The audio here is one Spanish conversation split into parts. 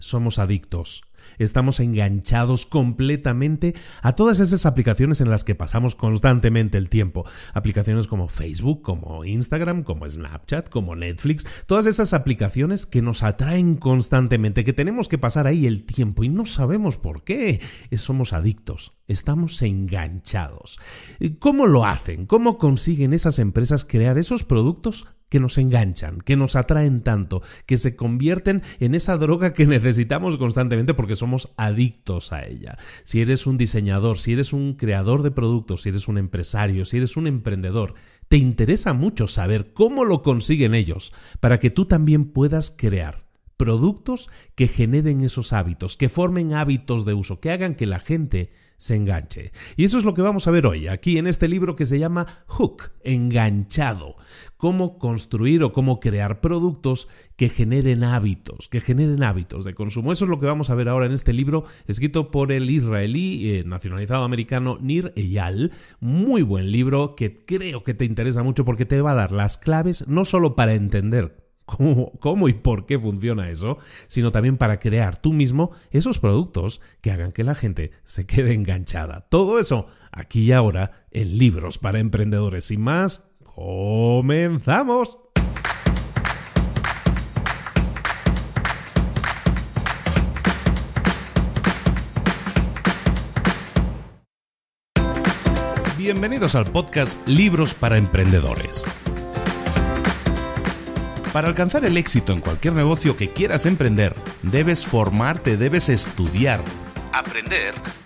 somos adictos. Estamos enganchados completamente a todas esas aplicaciones en las que pasamos constantemente el tiempo. Aplicaciones como Facebook, como Instagram, como Snapchat, como Netflix. Todas esas aplicaciones que nos atraen constantemente, que tenemos que pasar ahí el tiempo y no sabemos por qué. Somos adictos, estamos enganchados. ¿Cómo lo hacen? ¿Cómo consiguen esas empresas crear esos productos que nos enganchan, que nos atraen tanto, que se convierten en esa droga que necesitamos constantemente porque somos adictos a ella. Si eres un diseñador, si eres un creador de productos, si eres un empresario, si eres un emprendedor, te interesa mucho saber cómo lo consiguen ellos para que tú también puedas crear productos que generen esos hábitos, que formen hábitos de uso, que hagan que la gente se enganche. Y eso es lo que vamos a ver hoy, aquí en este libro que se llama Hook, enganchado, cómo construir o cómo crear productos que generen hábitos, que generen hábitos de consumo. Eso es lo que vamos a ver ahora en este libro, escrito por el israelí eh, nacionalizado americano Nir Eyal. Muy buen libro que creo que te interesa mucho porque te va a dar las claves no solo para entender cómo, y por qué funciona eso, sino también para crear tú mismo esos productos que hagan que la gente se quede enganchada. Todo eso aquí y ahora en Libros para Emprendedores. Sin más, comenzamos. Bienvenidos al podcast Libros para Emprendedores para alcanzar el éxito en cualquier negocio que quieras emprender, debes formarte, debes estudiar, aprender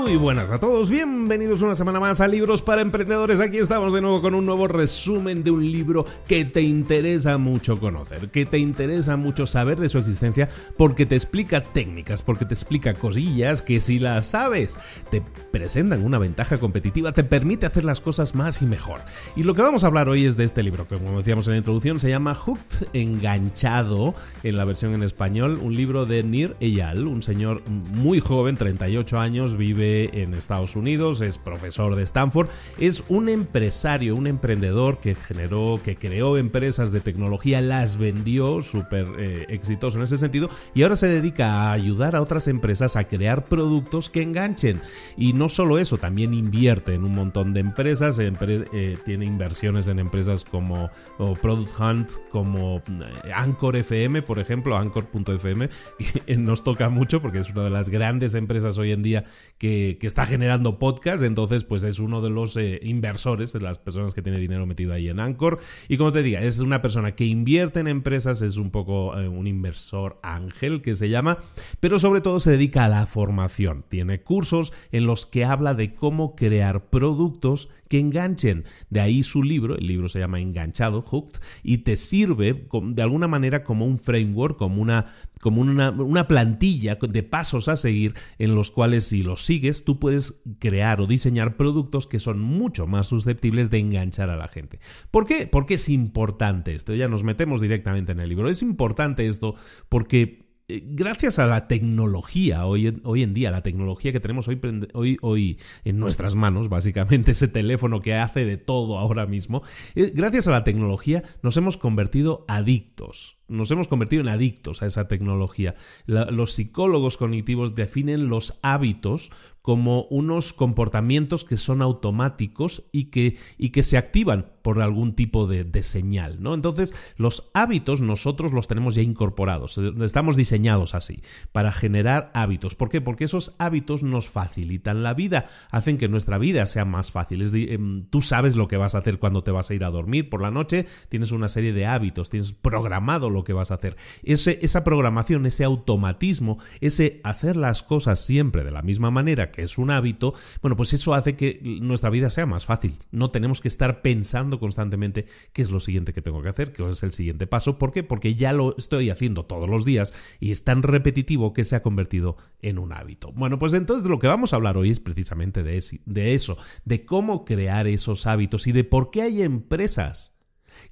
Muy buenas a todos, bienvenidos una semana más a Libros para Emprendedores. Aquí estamos de nuevo con un nuevo resumen de un libro que te interesa mucho conocer, que te interesa mucho saber de su existencia, porque te explica técnicas, porque te explica cosillas que si las sabes te presentan una ventaja competitiva, te permite hacer las cosas más y mejor. Y lo que vamos a hablar hoy es de este libro, que como decíamos en la introducción se llama Hooked, enganchado en la versión en español, un libro de Nir Eyal, un señor muy joven, 38 años, vive en Estados Unidos, es profesor de Stanford, es un empresario, un emprendedor que generó, que creó empresas de tecnología, las vendió, súper eh, exitoso en ese sentido, y ahora se dedica a ayudar a otras empresas a crear productos que enganchen. Y no solo eso, también invierte en un montón de empresas, eh, tiene inversiones en empresas como Product Hunt, como eh, Anchor FM, por ejemplo, Anchor.fm, que nos toca mucho porque es una de las grandes empresas hoy en día que eh, que, está generando podcast, entonces pues es uno de los eh, inversores, de las personas que tiene dinero metido ahí en Anchor. Y como te diga, es una persona que invierte en empresas, es un poco eh, un inversor ángel que se llama, pero sobre todo se dedica a la formación. Tiene cursos en los que habla de cómo crear productos que enganchen. De ahí su libro, el libro se llama Enganchado, Hooked, y te sirve de alguna manera como un framework, como una como una, plantilla de pasos a seguir en los cuales si los sigues tú puedes crear o diseñar productos que son mucho más susceptibles de enganchar a la gente. ¿Por qué? Porque es importante esto. Ya nos metemos directamente en el libro. Es importante esto porque eh, gracias a la tecnología hoy en, hoy en día, la tecnología que tenemos hoy, hoy, hoy, en nuestras manos, básicamente ese teléfono que hace de todo ahora mismo, eh, gracias a la tecnología nos hemos convertido adictos nos hemos convertido en adictos a esa tecnología. los psicólogos cognitivos definen los hábitos como unos comportamientos que son automáticos y que, y que se activan por algún tipo de, señal, ¿no? Entonces, los hábitos nosotros los tenemos ya incorporados, eh, estamos diseñados así, para generar hábitos. ¿Por qué? Porque esos hábitos nos facilitan la vida, hacen que nuestra vida sea más fácil. Em, tú sabes lo que vas a hacer cuando te vas a ir a dormir por la noche, tienes una serie de hábitos, tienes programado lo que vas a hacer. esa programación, ese automatismo, ese hacer las cosas siempre de la misma manera, que es un hábito, bueno, pues eso hace que nuestra vida sea más fácil. No tenemos que estar pensando constantemente qué es lo siguiente que tengo que hacer, qué es el siguiente paso. ¿Por qué? Porque ya lo estoy haciendo todos los días y es tan repetitivo que se ha convertido en un hábito. Bueno, pues entonces lo que vamos a hablar hoy es precisamente de, de eso, de cómo crear esos hábitos y de por qué hay empresas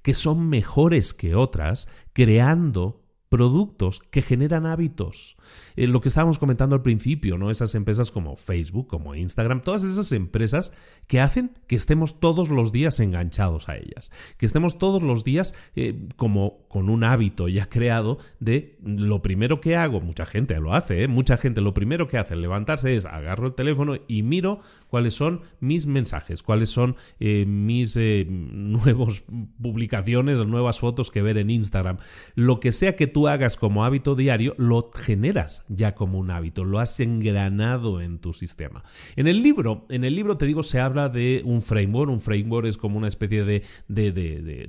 que son mejores que otras, creando productos que generan hábitos. Eh, lo que estábamos comentando al principio, ¿no? Esas empresas como Facebook, como Instagram, todas esas empresas que hacen que estemos todos los días enganchados a ellas, que estemos todos los días eh, como con un hábito ya creado de lo primero que hago, mucha gente lo hace, ¿eh? mucha gente lo primero que hace al levantarse es agarro el teléfono y miro cuáles son mis mensajes, cuáles son mis nuevas publicaciones nuevas fotos que ver en Instagram. Lo que sea que tú hagas como hábito diario, lo generas ya como un hábito, lo has engranado en tu sistema. En el libro, en el libro te digo, se habla de un framework, un framework es como una especie de, de,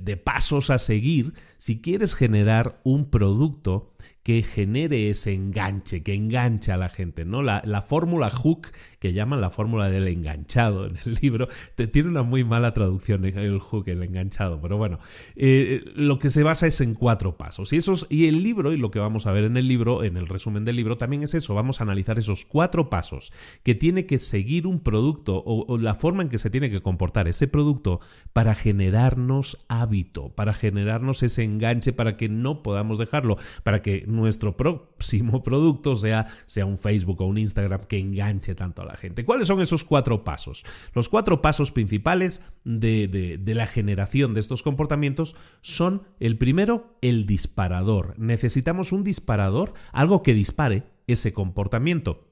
de, pasos a seguir si quieres generar un producto que genere ese enganche, que engancha a la gente, ¿no? La, la fórmula hook que llaman la fórmula del enganchado en el libro. te Tiene una muy mala traducción eh, el hook, el enganchado, pero bueno, eh, lo que se basa es en cuatro pasos. Y, esos, y el libro, y lo que vamos a ver en el libro, en el resumen del libro, también es eso. Vamos a analizar esos cuatro pasos que tiene que seguir un producto o, la forma en que se tiene que comportar ese producto para generarnos hábito, para generarnos ese enganche, para que no podamos dejarlo, para que nuestro próximo producto sea, sea un Facebook o un Instagram que enganche tanto a la gente. ¿Cuáles son esos cuatro pasos? Los cuatro pasos principales de, la generación de estos comportamientos son el primero, el disparador. Necesitamos un disparador, algo que dispare ese comportamiento.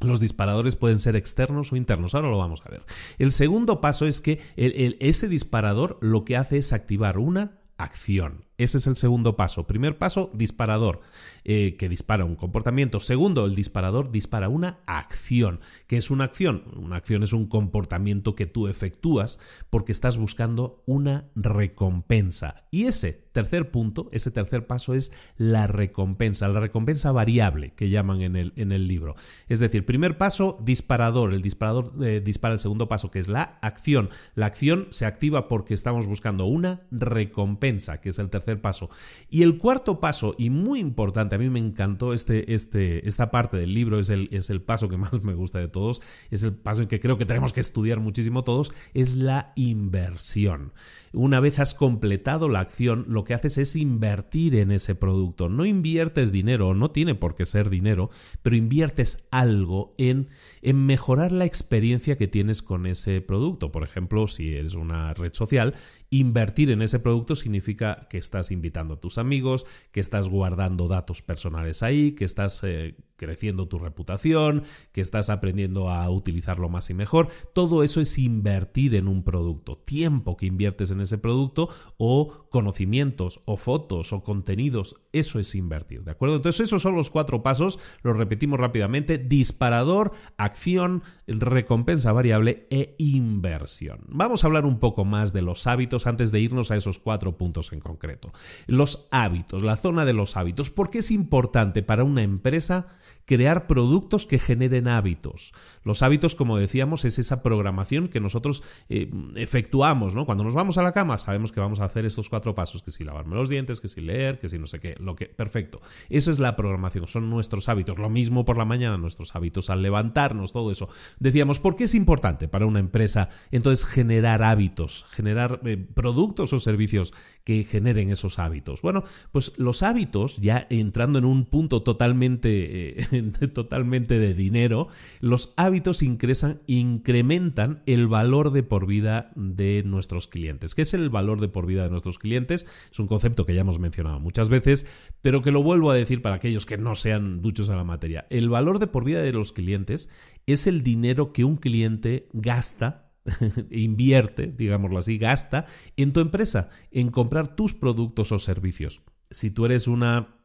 Los disparadores pueden ser externos o internos, ahora lo vamos a ver. El segundo paso es que ese disparador lo que hace es activar una acción. Ese es el segundo paso. Primer paso, disparador, eh, que dispara un comportamiento. Segundo, el disparador dispara una acción. ¿Qué es una acción? Una acción es un comportamiento que tú efectúas porque estás buscando una recompensa. Y ese tercer punto, ese tercer paso es la recompensa, la recompensa variable que llaman en el, en el libro. Es decir, primer paso, disparador. El disparador eh, dispara el segundo paso, que es la acción. La acción se activa porque estamos buscando una recompensa, que es el tercer paso. Y el cuarto paso, y muy importante, a mí me encantó este, este, esta parte del libro, es el, es el paso que más me gusta de todos, es el paso en que creo que tenemos que estudiar muchísimo todos, es la inversión. Una vez has completado la acción, lo que haces es invertir en ese producto. No inviertes dinero, no tiene por qué ser dinero, pero inviertes algo en, en mejorar la experiencia que tienes con ese producto. Por ejemplo, si es una red social, Invertir en ese producto significa que estás invitando a tus amigos, que estás guardando datos personales ahí, que estás eh, creciendo tu reputación, que estás aprendiendo a utilizarlo más y mejor. Todo eso es invertir en un producto, tiempo que inviertes en ese producto o conocimientos o fotos o contenidos, eso es invertir, ¿de acuerdo? Entonces esos son los cuatro pasos, los repetimos rápidamente, disparador, acción, recompensa variable e inversión. Vamos a hablar un poco más de los hábitos antes de irnos a esos cuatro puntos en concreto. Los hábitos, la zona de los hábitos, ¿por qué es importante para una empresa crear productos que generen hábitos. Los hábitos, como decíamos, es esa programación que nosotros eh, efectuamos, ¿no? Cuando nos vamos a la cama sabemos que vamos a hacer estos cuatro pasos, que si lavarme los dientes, que si leer, que si no sé qué, lo que... Perfecto. esa es la programación, son nuestros hábitos. Lo mismo por la mañana, nuestros hábitos al levantarnos, todo eso. Decíamos, ¿por qué es importante para una empresa entonces generar hábitos, generar eh, productos o servicios que generen esos hábitos? Bueno, pues los hábitos, ya entrando en un punto totalmente... Eh, totalmente de dinero, los hábitos ingresan, incrementan el valor de por vida de nuestros clientes. ¿Qué es el valor de por vida de nuestros clientes? Es un concepto que ya hemos mencionado muchas veces, pero que lo vuelvo a decir para aquellos que no sean duchos a la materia. El valor de por vida de los clientes es el dinero que un cliente gasta invierte, digámoslo así, gasta en tu empresa, en comprar tus productos o servicios. Si tú eres una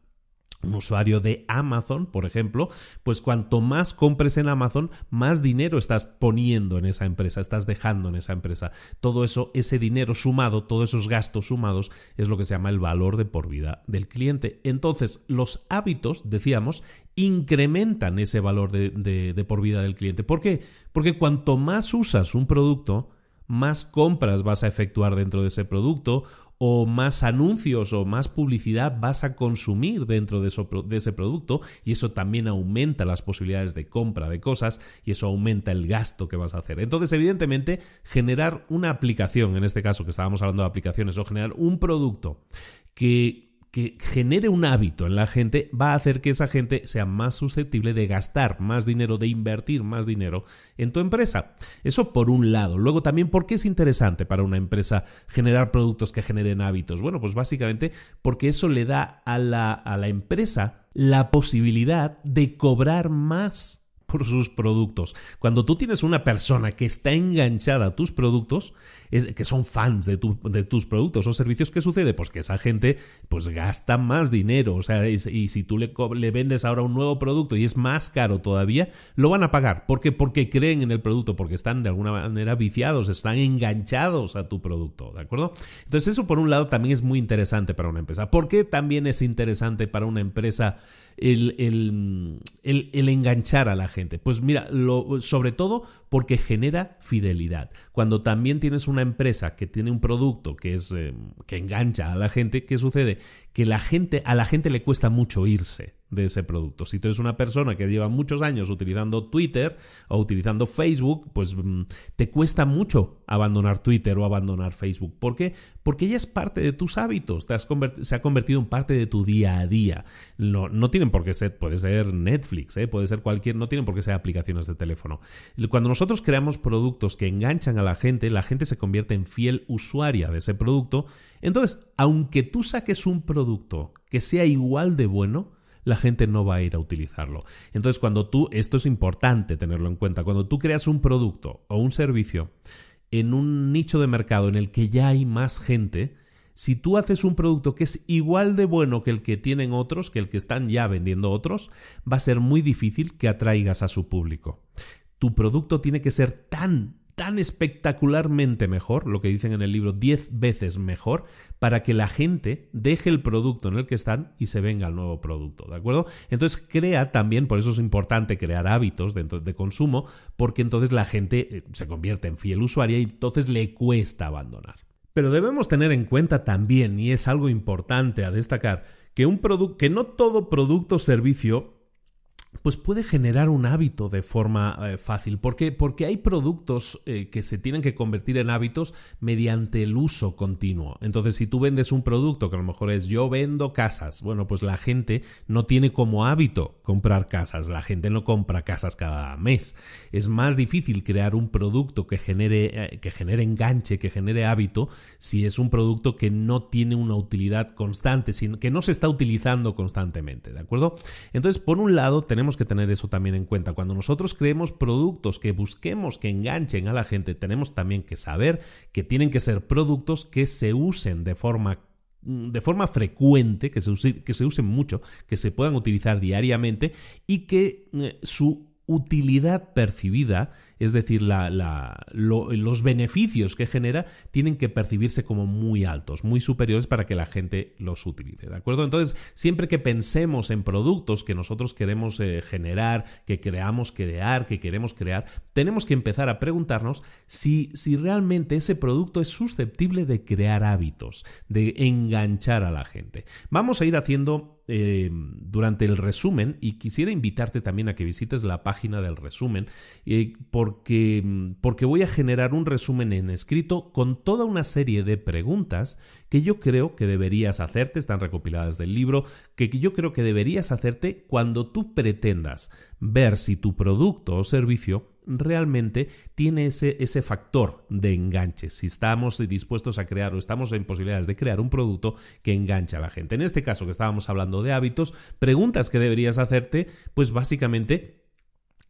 un usuario de Amazon, por ejemplo, pues cuanto más compres en Amazon, más dinero estás poniendo en esa empresa, estás dejando en esa empresa. Todo eso, ese dinero sumado, todos esos gastos sumados, es lo que se llama el valor de por vida del cliente. Entonces, los hábitos, decíamos, incrementan ese valor de, por vida del cliente. ¿Por qué? Porque cuanto más usas un producto, más compras vas a efectuar dentro de ese producto o más anuncios o más publicidad vas a consumir dentro de, ese producto y eso también aumenta las posibilidades de compra de cosas y eso aumenta el gasto que vas a hacer. Entonces, evidentemente, generar una aplicación, en este caso que estábamos hablando de aplicaciones, o generar un producto que que genere un hábito en la gente va a hacer que esa gente sea más susceptible de gastar más dinero, de invertir más dinero en tu empresa. Eso por un lado. Luego también, ¿por qué es interesante para una empresa generar productos que generen hábitos? Bueno, pues básicamente porque eso le da a la, a la empresa la posibilidad de cobrar más por sus productos. Cuando tú tienes una persona que está enganchada a tus productos, que son fans de, tus productos o servicios, ¿qué sucede? Pues que esa gente pues gasta más dinero, o sea, y si tú le, le vendes ahora un nuevo producto y es más caro todavía, lo van a pagar. ¿Por qué? Porque creen en el producto, porque están de alguna manera viciados, están enganchados a tu producto, ¿de acuerdo? Entonces eso por un lado también es muy interesante para una empresa. ¿Por qué también es interesante para una empresa el, el, enganchar a la gente? Pues mira, sobre todo porque genera fidelidad. Cuando también tienes una empresa que tiene un producto que, es, eh, que engancha a la gente, ¿qué sucede? que la gente, a la gente le cuesta mucho irse de ese producto. Si tú eres una persona que lleva muchos años utilizando Twitter o utilizando Facebook, pues mm, te cuesta mucho abandonar Twitter o abandonar Facebook. ¿Por qué? Porque ya es parte de tus hábitos, se ha convertido en parte de tu día a día. No, no tienen por qué ser, puede ser Netflix, ¿eh? puede ser cualquier, no tienen por qué ser aplicaciones de teléfono. Cuando nosotros creamos productos que enganchan a la gente, la gente se convierte en fiel usuaria de ese producto entonces, aunque tú saques un producto que sea igual de bueno, la gente no va a ir a utilizarlo. Entonces, cuando tú, esto es importante tenerlo en cuenta, cuando tú creas un producto o un servicio en un nicho de mercado en el que ya hay más gente, si tú haces un producto que es igual de bueno que el que tienen otros, que el que están ya vendiendo otros, va a ser muy difícil que atraigas a su público. Tu producto tiene que ser tan tan espectacularmente mejor, lo que dicen en el libro, 10 veces mejor, para que la gente deje el producto en el que están y se venga al nuevo producto, ¿de acuerdo? Entonces crea también, por eso es importante crear hábitos de, de consumo, porque entonces la gente eh, se convierte en fiel usuaria y entonces le cuesta abandonar. Pero debemos tener en cuenta también, y es algo importante a destacar, que, un que no todo producto o servicio pues puede generar un hábito de forma eh, fácil. ¿Por qué? Porque hay productos eh, que se tienen que convertir en hábitos mediante el uso continuo. Entonces, si tú vendes un producto que a lo mejor es yo vendo casas, bueno, pues la gente no tiene como hábito comprar casas, la gente no compra casas cada mes. Es más difícil crear un producto que genere, eh, que genere enganche, que genere hábito, si es un producto que no tiene una utilidad constante, sino que no se está utilizando constantemente, ¿de acuerdo? Entonces, por un lado, tenemos que tener eso también en cuenta. Cuando nosotros creemos productos que busquemos que enganchen a la gente, tenemos también que saber que tienen que ser productos que se usen de forma mm, de forma frecuente, que se, que se usen mucho, que se puedan utilizar diariamente y que eh, su utilidad percibida es decir, los beneficios que genera tienen que percibirse como muy altos, muy superiores para que la gente los utilice, ¿de acuerdo? Entonces, siempre que pensemos en productos que nosotros queremos eh, generar, que creamos crear, que queremos crear, tenemos que empezar a preguntarnos si, si realmente ese producto es susceptible de crear hábitos, de enganchar a la gente. Vamos a ir haciendo eh, durante el resumen y quisiera invitarte también a que visites la página del resumen eh, porque, mm, porque voy a generar un resumen en escrito con toda una serie de preguntas que yo creo que deberías hacerte, están recopiladas del libro, que yo creo que deberías hacerte cuando tú pretendas ver si tu producto o servicio realmente tiene ese, ese factor de enganche, si estamos dispuestos a crear o estamos en posibilidades de crear un producto que enganche a la gente. En este caso que estábamos hablando de hábitos, preguntas que deberías hacerte, pues básicamente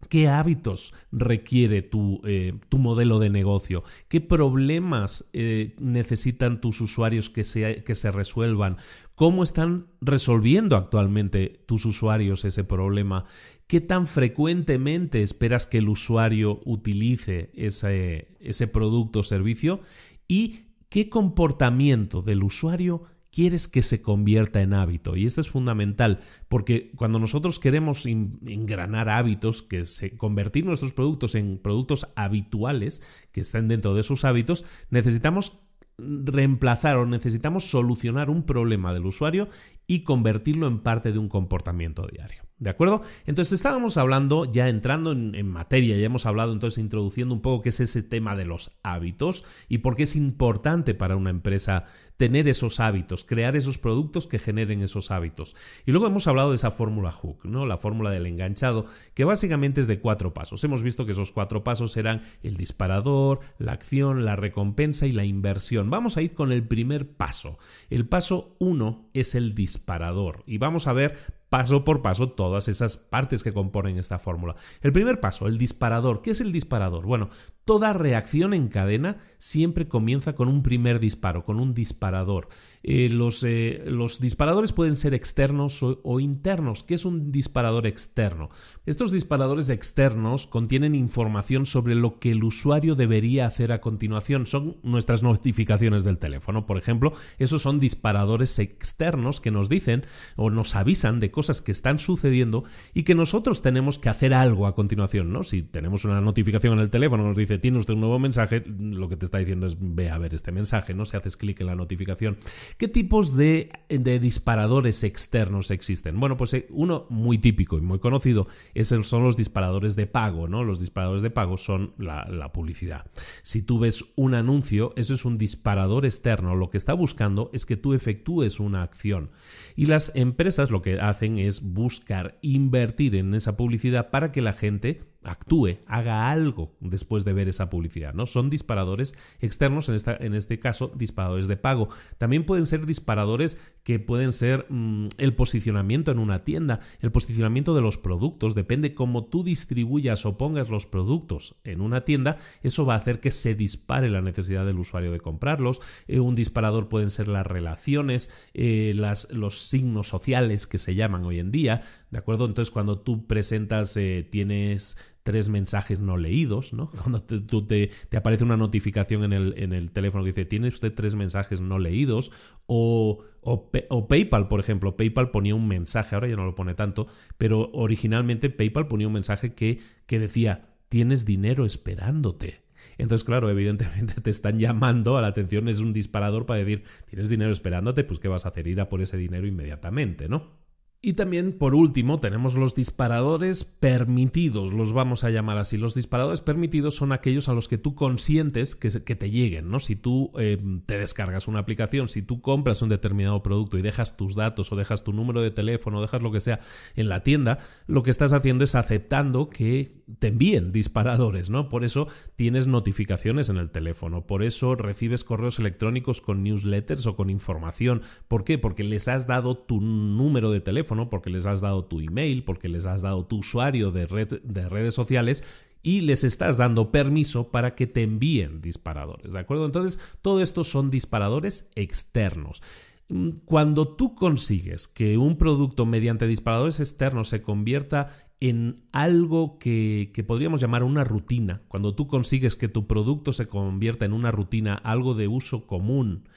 ¿Qué hábitos requiere eh, tu, modelo de negocio? ¿Qué problemas eh, necesitan tus usuarios que se, que se resuelvan? ¿Cómo están resolviendo actualmente tus usuarios ese problema? ¿Qué tan frecuentemente esperas que el usuario utilice ese, ese producto o servicio? ¿Y qué comportamiento del usuario quieres que se convierta en hábito. Y esto es fundamental, porque cuando nosotros queremos engranar hábitos, que se, convertir nuestros productos en productos habituales que estén dentro de sus hábitos, necesitamos reemplazar o necesitamos solucionar un problema del usuario y convertirlo en parte de un comportamiento diario. ¿De acuerdo? Entonces estábamos hablando, ya entrando en, materia, ya hemos hablado entonces introduciendo un poco qué es ese tema de los hábitos y por qué es importante para una empresa tener esos hábitos, crear esos productos que generen esos hábitos. Y luego hemos hablado de esa fórmula hook, ¿no? La fórmula del enganchado, que básicamente es de cuatro pasos. Hemos visto que esos cuatro pasos eran el disparador, la acción, la recompensa y la inversión. Vamos a ir con el primer paso. El paso uno es el disparador y vamos a ver paso por paso todas esas partes que componen esta fórmula. El primer paso, el disparador. ¿Qué es el disparador? Bueno, toda reacción en cadena siempre comienza con un primer disparo, con un disparador. Eh, los, eh, los, disparadores pueden ser externos o, internos. ¿Qué es un disparador externo? Estos disparadores externos contienen información sobre lo que el usuario debería hacer a continuación. Son nuestras notificaciones del teléfono, por ejemplo. Esos son disparadores externos que nos dicen o nos avisan de cosas que están sucediendo y que nosotros tenemos que hacer algo a continuación. ¿no? Si tenemos una notificación en el teléfono, nos dice, tiene usted un nuevo mensaje, lo que te está diciendo es, ve a ver este mensaje, ¿no? Si haces clic en la notificación. ¿Qué tipos de, disparadores externos existen? Bueno, pues eh, uno muy típico y muy conocido son los disparadores de pago, ¿no? Los disparadores de pago son la publicidad. Si tú ves un anuncio, eso es un disparador externo. Lo que está buscando es que tú efectúes una acción. Y las empresas lo que hacen es buscar invertir en esa publicidad para que la gente actúe, haga algo después de ver esa publicidad, ¿no? Son disparadores externos, en, este caso disparadores de pago. También pueden ser disparadores que pueden ser mm, el posicionamiento en una tienda, el posicionamiento de los productos, depende cómo tú distribuyas o pongas los productos en una tienda, eso va a hacer que se dispare la necesidad del usuario de comprarlos. Eh, un disparador pueden ser las relaciones, eh, las, los signos sociales que se llaman hoy en día, ¿de acuerdo? Entonces cuando tú presentas, eh, tienes tres mensajes no leídos, ¿no? Cuando te, tú te, aparece una notificación en el, en el teléfono que dice, tiene usted tres mensajes no leídos, o, o, PayPal, por ejemplo, PayPal ponía un mensaje, ahora ya no lo pone tanto, pero originalmente PayPal ponía un mensaje que, que decía, tienes dinero esperándote. Entonces, claro, evidentemente te están llamando a la atención, es un disparador para decir, tienes dinero esperándote, pues ¿qué vas a hacer? Ir a por ese dinero inmediatamente, ¿no? Y también, por último, tenemos los disparadores permitidos, los vamos a llamar así. Los disparadores permitidos son aquellos a los que tú consientes que, te lleguen, ¿no? Si tú em, te descargas una aplicación, si tú compras un determinado producto y dejas tus datos o dejas tu número de teléfono o dejas lo que sea en la tienda, lo que estás haciendo es aceptando que te envíen disparadores, ¿no? Por eso tienes notificaciones en el teléfono, por eso recibes correos electrónicos con newsletters o con información. ¿Por qué? Porque les has dado tu número de teléfono porque les has dado tu email, porque les has dado tu usuario de, redes sociales y les estás dando permiso para que te envíen disparadores, ¿de acuerdo? Entonces, todo esto son disparadores externos. Mm, cuando tú consigues que un producto mediante disparadores externos se convierta en algo que, podríamos llamar una rutina, cuando tú consigues que tu producto se convierta en una rutina, algo de uso común,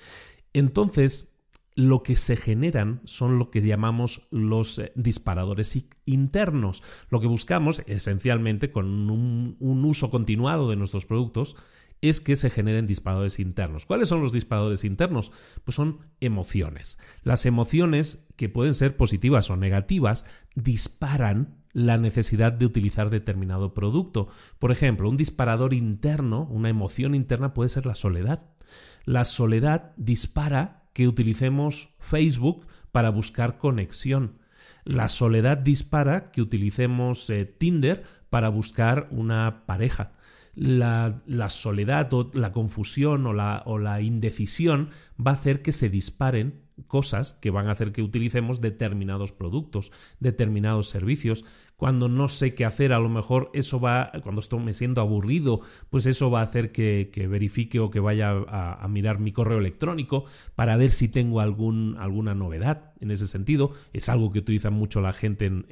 entonces lo que se generan son lo que llamamos los eh, disparadores internos. Lo que buscamos, esencialmente, con un, un uso continuado de nuestros productos, es que se generen disparadores internos. ¿Cuáles son los disparadores internos? Pues son emociones. Las emociones, que pueden ser positivas o negativas, disparan la necesidad de utilizar determinado producto. Por ejemplo, un disparador interno, una emoción interna puede ser la soledad. La soledad dispara que utilicemos Facebook para buscar conexión. La soledad dispara que utilicemos eh, Tinder para buscar una pareja. La, soledad o la confusión o la indecisión va a hacer que se disparen cosas que van a hacer que utilicemos determinados productos, determinados servicios cuando no sé qué hacer, a lo mejor eso va, cuando estoy, me siento aburrido, pues eso va a hacer que, verifique o que vaya a, mirar mi correo electrónico para ver si tengo alguna novedad en ese sentido. Es algo que utiliza mucho la gente en,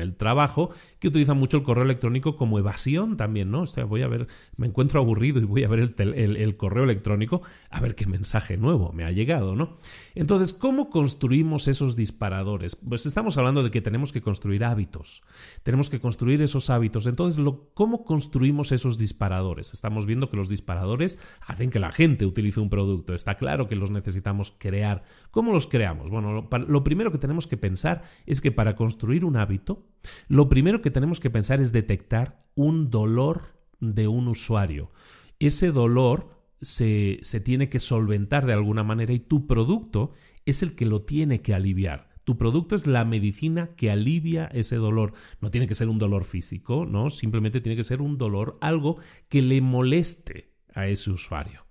el, trabajo, que utiliza mucho el correo electrónico como evasión también, ¿no? O sea, voy a ver, me encuentro aburrido y voy a ver el correo electrónico a ver qué mensaje nuevo me ha llegado, ¿no? Entonces, ¿cómo construimos esos disparadores? Pues estamos hablando de que tenemos que construir hábitos. Tenemos que construir esos hábitos. Entonces, ¿cómo construimos esos disparadores? Estamos viendo que los disparadores hacen que la gente utilice un producto. Está claro que los necesitamos crear. ¿Cómo los creamos? Bueno, lo, primero que tenemos que pensar es que para construir un hábito, lo primero que tenemos que pensar es detectar un dolor de un usuario. Ese dolor se, tiene que solventar de alguna manera y tu producto es el que lo tiene que aliviar. Tu producto es la medicina que alivia ese dolor. No tiene que ser un dolor físico, ¿no? Simplemente tiene que ser un dolor, algo que le moleste a ese usuario.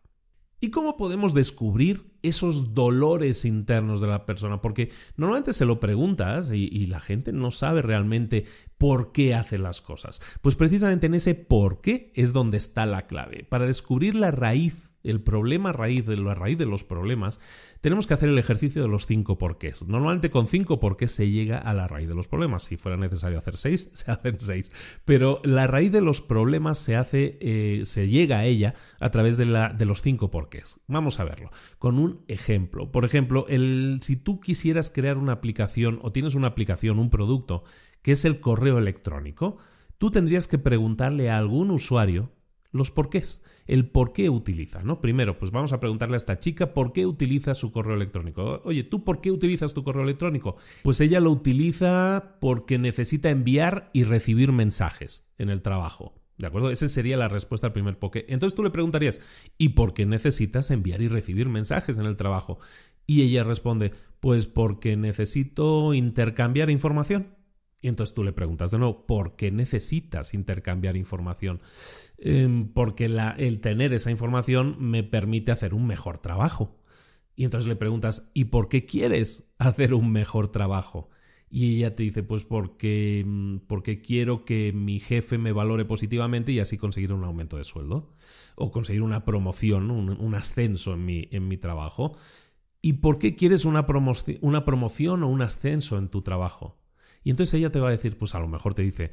¿Y cómo podemos descubrir esos dolores internos de la persona? Porque normalmente se lo preguntas y, y, la gente no sabe realmente por qué hace las cosas. Pues precisamente en ese por qué es donde está la clave, para descubrir la raíz el problema raíz, de la raíz de los problemas, tenemos que hacer el ejercicio de los cinco porqués. Normalmente con cinco porqués se llega a la raíz de los problemas. Si fuera necesario hacer seis, se hacen seis. Pero la raíz de los problemas se hace, eh, se llega a ella a través de, la, de los cinco porqués. Vamos a verlo con un ejemplo. Por ejemplo, el, si tú quisieras crear una aplicación o tienes una aplicación, un producto, que es el correo electrónico, tú tendrías que preguntarle a algún usuario los porqués, el por qué utiliza, ¿no? Primero, pues vamos a preguntarle a esta chica por qué utiliza su correo electrónico. Oye, ¿tú por qué utilizas tu correo electrónico? Pues ella lo utiliza porque necesita enviar y recibir mensajes en el trabajo. ¿De acuerdo? Esa sería la respuesta al primer porqué. Entonces tú le preguntarías, ¿y por qué necesitas enviar y recibir mensajes en el trabajo? Y ella responde, pues porque necesito intercambiar información. Y entonces tú le preguntas de nuevo, ¿por qué necesitas intercambiar información? Em, porque el tener esa información me permite hacer un mejor trabajo. Y entonces le preguntas, ¿y por qué quieres hacer un mejor trabajo? Y ella te dice, pues porque, mm, porque quiero que mi jefe me valore positivamente y así conseguir un aumento de sueldo. O conseguir una promoción, un, ascenso en mi, en mi trabajo. ¿Y por qué quieres una, una promoción o un ascenso en tu trabajo? Y entonces ella te va a decir, pues a lo mejor te dice,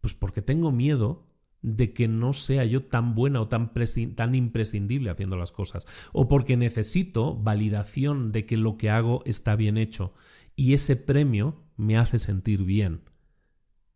pues porque tengo miedo de que no sea yo tan buena o tan, tan, imprescindible haciendo las cosas, o porque necesito validación de que lo que hago está bien hecho y ese premio me hace sentir bien.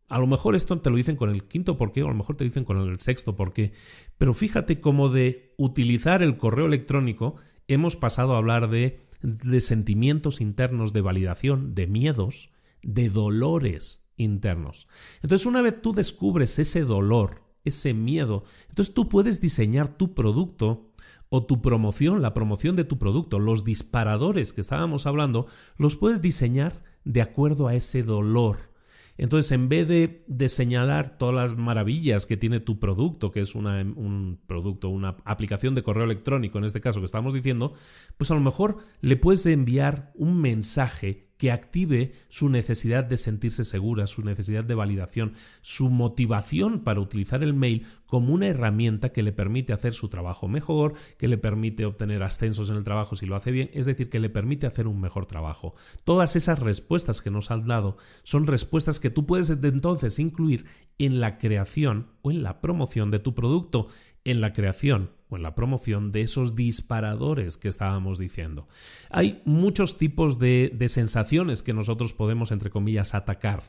A lo mejor esto te lo dicen con el quinto qué, o a lo mejor te dicen con el sexto porqué, pero fíjate cómo de utilizar el correo electrónico hemos pasado a hablar de, de sentimientos internos de validación, de miedos, de dolores internos. Entonces una vez tú descubres ese dolor, ese miedo. Entonces tú puedes diseñar tu producto o tu promoción, la promoción de tu producto, los disparadores que estábamos hablando, los puedes diseñar de acuerdo a ese dolor. Entonces, en vez de, señalar todas las maravillas que tiene tu producto, que es un producto, una aplicación de correo electrónico, en este caso que estamos diciendo, pues a lo mejor le puedes enviar un mensaje que active su necesidad de sentirse segura, su necesidad de validación, su motivación para utilizar el mail como una herramienta que le permite hacer su trabajo mejor, que le permite obtener ascensos en el trabajo si lo hace bien, es decir, que le permite hacer un mejor trabajo. Todas esas respuestas que nos has dado son respuestas que tú puedes desde entonces incluir en la creación o en la promoción de tu producto, en la creación o en la promoción de esos disparadores que estábamos diciendo. Hay muchos tipos de, de sensaciones que nosotros podemos, entre comillas, atacar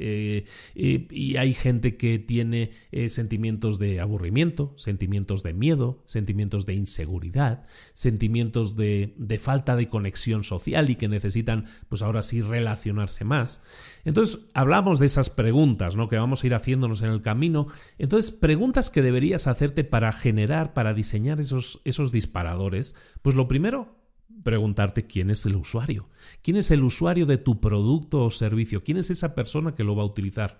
eh, eh, y, hay gente que tiene eh, sentimientos de aburrimiento, sentimientos de miedo, sentimientos de inseguridad, sentimientos de, falta de conexión social y que necesitan, pues ahora sí, relacionarse más. Entonces, hablamos de esas preguntas, ¿no? Que vamos a ir haciéndonos en el camino. Entonces, preguntas que deberías hacerte para generar, para diseñar esos, esos disparadores. Pues lo primero, preguntarte quién es el usuario, quién es el usuario de tu producto o servicio, quién es esa persona que lo va a utilizar.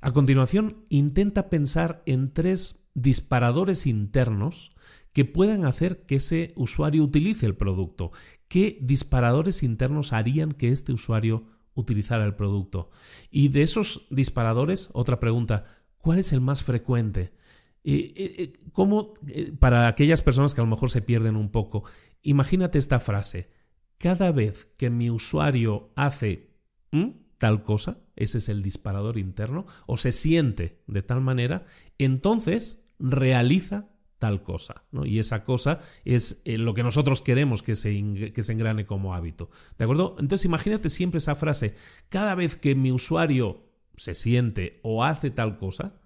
A continuación, intenta pensar en tres disparadores internos que puedan hacer que ese usuario utilice el producto. ¿Qué disparadores internos harían que este usuario utilizara el producto? Y de esos disparadores, otra pregunta, ¿cuál es el más frecuente? Eh, eh, eh, ¿Cómo, para aquellas personas que a lo mejor se pierden un poco, Imagínate esta frase. Cada vez que mi usuario hace tal cosa, ese es el disparador interno, o se siente de tal manera, entonces realiza tal cosa, ¿no? Y esa cosa es eh, lo que nosotros queremos que se, que se engrane como hábito, ¿de acuerdo? Entonces imagínate siempre esa frase, cada vez que mi usuario se siente o hace tal cosa,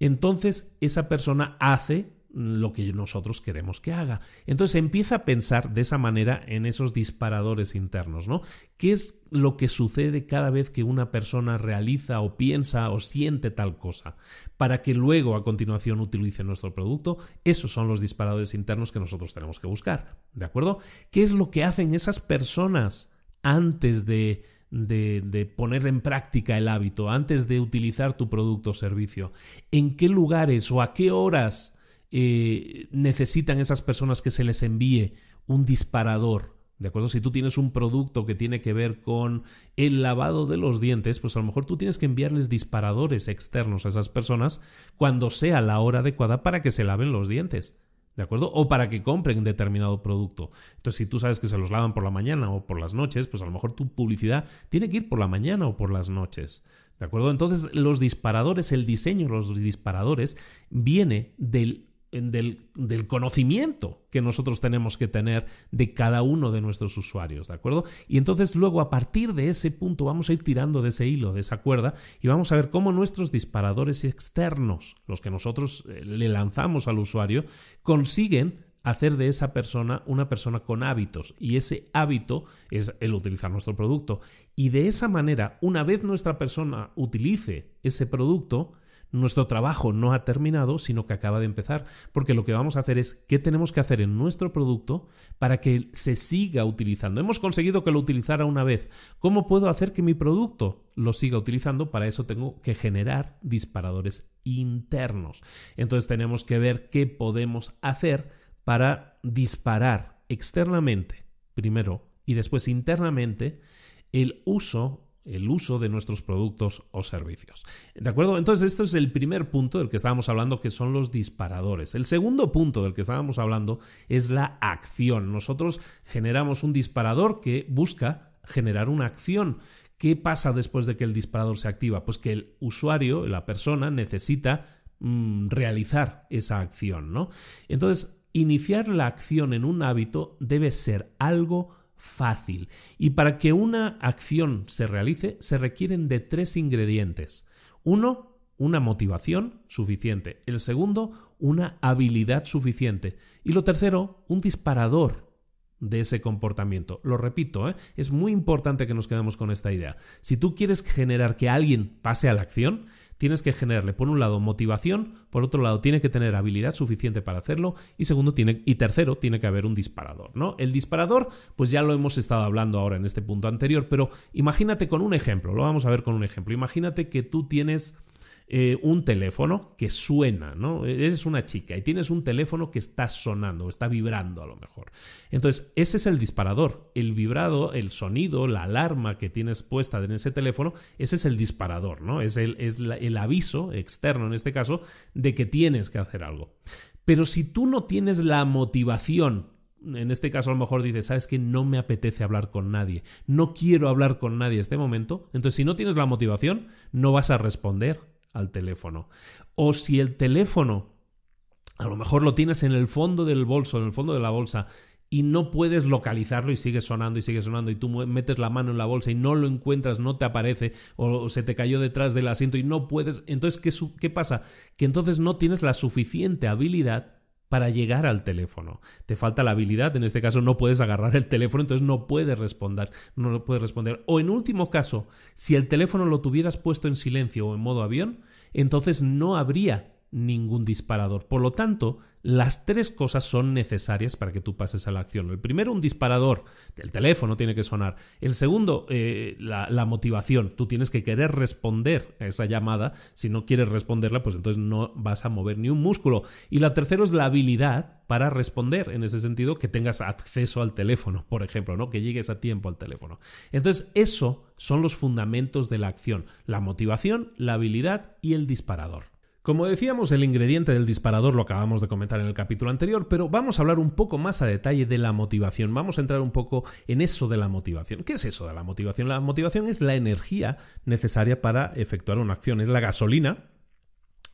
entonces esa persona hace lo que nosotros queremos que haga. Entonces empieza a pensar de esa manera en esos disparadores internos, ¿no? ¿Qué es lo que sucede cada vez que una persona realiza o piensa o siente tal cosa? Para que luego a continuación utilice nuestro producto, esos son los disparadores internos que nosotros tenemos que buscar, ¿de acuerdo? ¿Qué es lo que hacen esas personas antes de de, de, poner en práctica el hábito, antes de utilizar tu producto o servicio, en qué lugares o a qué horas eh, necesitan esas personas que se les envíe un disparador. ¿De acuerdo? Si tú tienes un producto que tiene que ver con el lavado de los dientes, pues a lo mejor tú tienes que enviarles disparadores externos a esas personas cuando sea la hora adecuada para que se laven los dientes. ¿De acuerdo? O para que compren determinado producto. Entonces, si tú sabes que se los lavan por la mañana o por las noches, pues a lo mejor tu publicidad tiene que ir por la mañana o por las noches. ¿De acuerdo? Entonces, los disparadores, el diseño de los disparadores viene del del, conocimiento que nosotros tenemos que tener de cada uno de nuestros usuarios, ¿de acuerdo? Y entonces luego a partir de ese punto vamos a ir tirando de ese hilo, de esa cuerda, y vamos a ver cómo nuestros disparadores externos, los que nosotros eh, le lanzamos al usuario, consiguen hacer de esa persona una persona con hábitos y ese hábito es el utilizar nuestro producto. Y de esa manera, una vez nuestra persona utilice ese producto, nuestro trabajo no ha terminado, sino que acaba de empezar, porque lo que vamos a hacer es qué tenemos que hacer en nuestro producto para que se siga utilizando. Hemos conseguido que lo utilizara una vez. ¿Cómo puedo hacer que mi producto lo siga utilizando? Para eso tengo que generar disparadores internos. Entonces tenemos que ver qué podemos hacer para disparar externamente, primero, y después internamente, el uso el uso de nuestros productos o servicios. ¿De acuerdo? Entonces, esto es el primer punto del que estábamos hablando, que son los disparadores. El segundo punto del que estábamos hablando es la acción. Nosotros generamos un disparador que busca generar una acción. ¿Qué pasa después de que el disparador se activa? Pues que el usuario, la persona, necesita mm, realizar esa acción, ¿no? Entonces, iniciar la acción en un hábito debe ser algo fácil. Y para que una acción se realice se requieren de tres ingredientes. Uno, una motivación suficiente. El segundo, una habilidad suficiente. Y lo tercero, un disparador de ese comportamiento. Lo repito, ¿eh? es muy importante que nos quedemos con esta idea. Si tú quieres generar que alguien pase a la acción, tienes que generarle, por un lado, motivación, por otro lado, tiene que tener habilidad suficiente para hacerlo y segundo, tiene, y tercero, tiene que haber un disparador, ¿no? El disparador, pues ya lo hemos estado hablando ahora en este punto anterior, pero imagínate con un ejemplo, lo vamos a ver con un ejemplo. Imagínate que tú tienes eh, un teléfono que suena, ¿no? Eres una chica y tienes un teléfono que está sonando, está vibrando a lo mejor. Entonces, ese es el disparador. El vibrado, el sonido, la alarma que tienes puesta en ese teléfono, ese es el disparador, ¿no? Es el, el aviso externo en este caso de que tienes que hacer algo. Pero si tú no tienes la motivación en este caso a lo mejor dices, sabes que no me apetece hablar con nadie, no quiero hablar con nadie este momento, entonces si no tienes la motivación, no vas a responder al teléfono. O si el teléfono a lo mejor lo tienes en el fondo del bolso, en el fondo de la bolsa, y no puedes localizarlo y sigue sonando y sigue sonando y tú metes la mano en la bolsa y no lo encuentras, no te aparece o se te cayó detrás del asiento y no puedes. Entonces, ¿qué, qué pasa? Que entonces no tienes la suficiente habilidad para llegar al teléfono. Te falta la habilidad, en este caso no puedes agarrar el teléfono, entonces no puedes responder, no lo puedes responder. O en último caso, si el teléfono lo tuvieras puesto en silencio o en modo avión, entonces no habría ningún disparador. Por lo tanto, las tres cosas son necesarias para que tú pases a la acción. El primero, un disparador. El teléfono tiene que sonar. El segundo, eh, la, motivación. Tú tienes que querer responder a esa llamada. Si no quieres responderla, pues entonces no vas a mover ni un músculo. Y la tercera es la habilidad para responder. En ese sentido, que tengas acceso al teléfono, por ejemplo, ¿no? Que llegues a tiempo al teléfono. Entonces, eso son los fundamentos de la acción. La motivación, la habilidad y el disparador. Como decíamos, el ingrediente del disparador lo acabamos de comentar en el capítulo anterior, pero vamos a hablar un poco más a detalle de la motivación. Vamos a entrar un poco en eso de la motivación. ¿Qué es eso de la motivación? La motivación es la energía necesaria para efectuar una acción, es la gasolina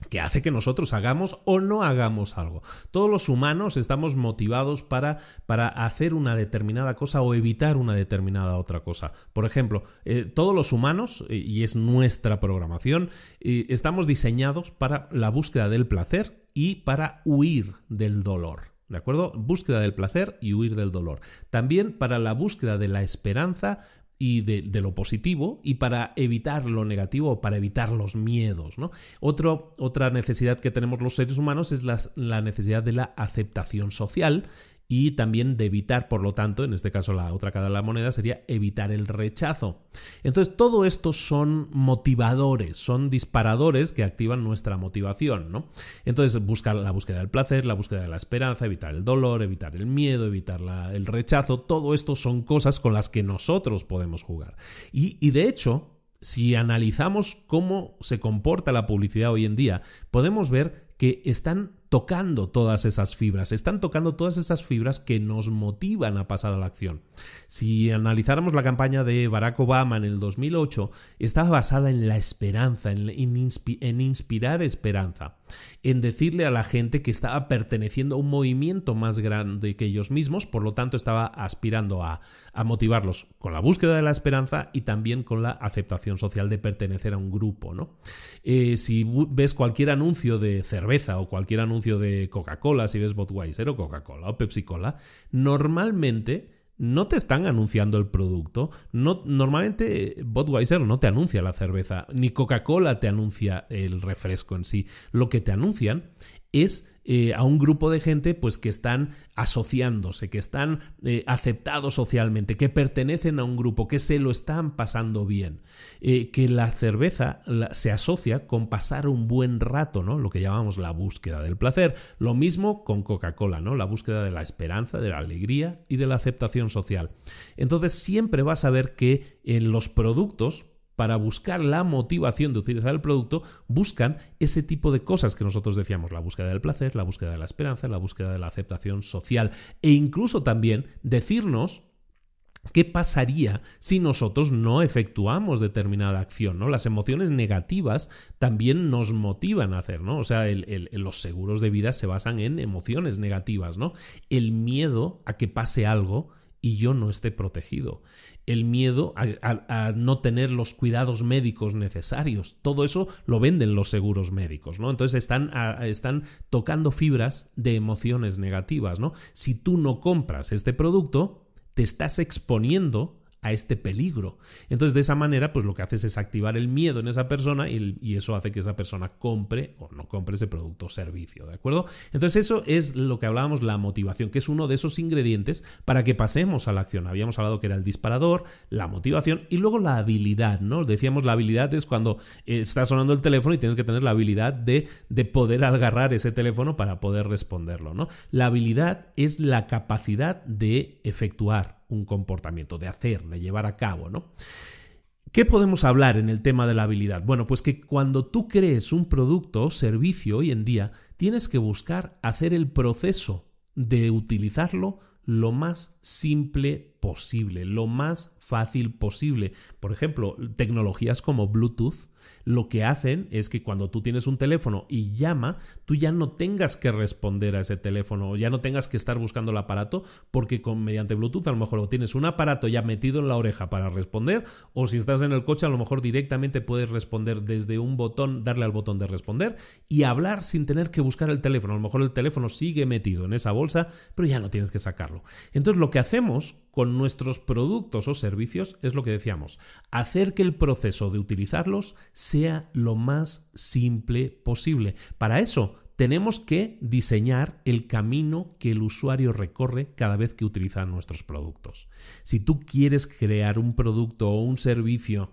que hace que nosotros hagamos o no hagamos algo. Todos los humanos estamos motivados para, para hacer una determinada cosa o evitar una determinada otra cosa. Por ejemplo, eh, todos los humanos, eh, y es nuestra programación, eh, estamos diseñados para la búsqueda del placer y para huir del dolor. ¿De acuerdo? Búsqueda del placer y huir del dolor. También para la búsqueda de la esperanza, y de, lo positivo y para evitar lo negativo, para evitar los miedos. otra necesidad que tenemos los seres humanos es la necesidad de la aceptación social y también de evitar, por lo tanto, en este caso la otra cara de la moneda sería evitar el rechazo. Entonces, todo esto son motivadores, son disparadores que activan nuestra motivación, ¿no? Entonces, buscar la búsqueda del placer, la búsqueda de la esperanza, evitar el dolor, evitar el miedo, evitar el rechazo, todo esto son cosas con las que nosotros podemos jugar. y, y de hecho, si analizamos cómo se comporta la publicidad hoy en día, podemos ver que están tocando todas esas fibras, están tocando todas esas fibras que nos motivan a pasar a la acción. Si analizáramos la campaña de Barack Obama en el 2008, estaba basada en la esperanza, en, inspirar esperanza, en decirle a la gente que estaba perteneciendo a un movimiento más grande que ellos mismos, por lo tanto estaba aspirando a, motivarlos con la búsqueda de la esperanza y también con la aceptación social de pertenecer a un grupo. Eh, si ves cualquier anuncio de cerveza o cualquier anuncio de Coca-Cola, si ves Budweiser o Coca-Cola o Pepsi-Cola, normalmente no te están anunciando el producto. No, normalmente Budweiser no te anuncia la cerveza, ni Coca-Cola te anuncia el refresco en sí. Lo que te anuncian es eh, a un grupo de gente pues que están asociándose, que están eh, aceptados socialmente, que pertenecen a un grupo, que se lo están pasando bien, eh, que la cerveza se asocia con pasar un buen rato, ¿no? Lo que llamamos la búsqueda del placer. Lo mismo con Coca-Cola, ¿no? La búsqueda de la esperanza, de la alegría y de la aceptación social. Entonces siempre vas a ver que en los productos para buscar la motivación de utilizar el producto, buscan ese tipo de cosas que nosotros decíamos, la búsqueda del placer, la búsqueda de la esperanza, la búsqueda de la aceptación social e incluso también decirnos ¿Qué pasaría si nosotros no efectuamos determinada acción? ¿no? Las emociones negativas también nos motivan a hacer, ¿no? O sea, los seguros de vida se basan en emociones negativas, ¿no? El miedo a que pase algo y yo no esté protegido. El miedo a, no tener los cuidados médicos necesarios. Todo eso lo venden los seguros médicos, ¿no? Entonces están, están tocando fibras de emociones negativas, ¿no? Si tú no compras este producto, te estás exponiendo a este peligro. Entonces, de esa manera, pues lo que haces es activar el miedo en esa persona y, eso hace que esa persona compre o no compre ese producto o servicio, ¿de acuerdo? Entonces, eso es lo que hablábamos, la motivación, que es uno de esos ingredientes para que pasemos a la acción. Habíamos hablado que era el disparador, la motivación y luego la habilidad, ¿no? Decíamos, la habilidad es cuando eh, está sonando el teléfono y tienes que tener la habilidad de, de poder agarrar ese teléfono para poder responderlo, ¿no? La habilidad es la capacidad de efectuar un comportamiento, de hacer, de llevar a cabo, ¿no? ¿Qué podemos hablar en el tema de la habilidad? Bueno, pues que cuando tú crees un producto o servicio hoy en día, tienes que buscar hacer el proceso de utilizarlo lo más simple posible, lo más fácil posible. Por ejemplo, tecnologías como Bluetooth lo que hacen es que cuando tú tienes un teléfono y llama, tú ya no tengas que responder a ese teléfono o ya no tengas que estar buscando el aparato porque con, mediante Bluetooth a lo mejor tienes un aparato ya metido en la oreja para responder o si estás en el coche a lo mejor directamente puedes responder desde un botón, darle al botón de responder y hablar sin tener que buscar el teléfono. A lo mejor el teléfono sigue metido en esa bolsa, pero ya no tienes que sacarlo. Entonces lo que hacemos con nuestros productos o servicios es lo que decíamos, hacer que el proceso de utilizarlos sea lo más simple posible. Para eso tenemos que diseñar el camino que el usuario recorre cada vez que utiliza nuestros productos. Si tú quieres crear un producto o un servicio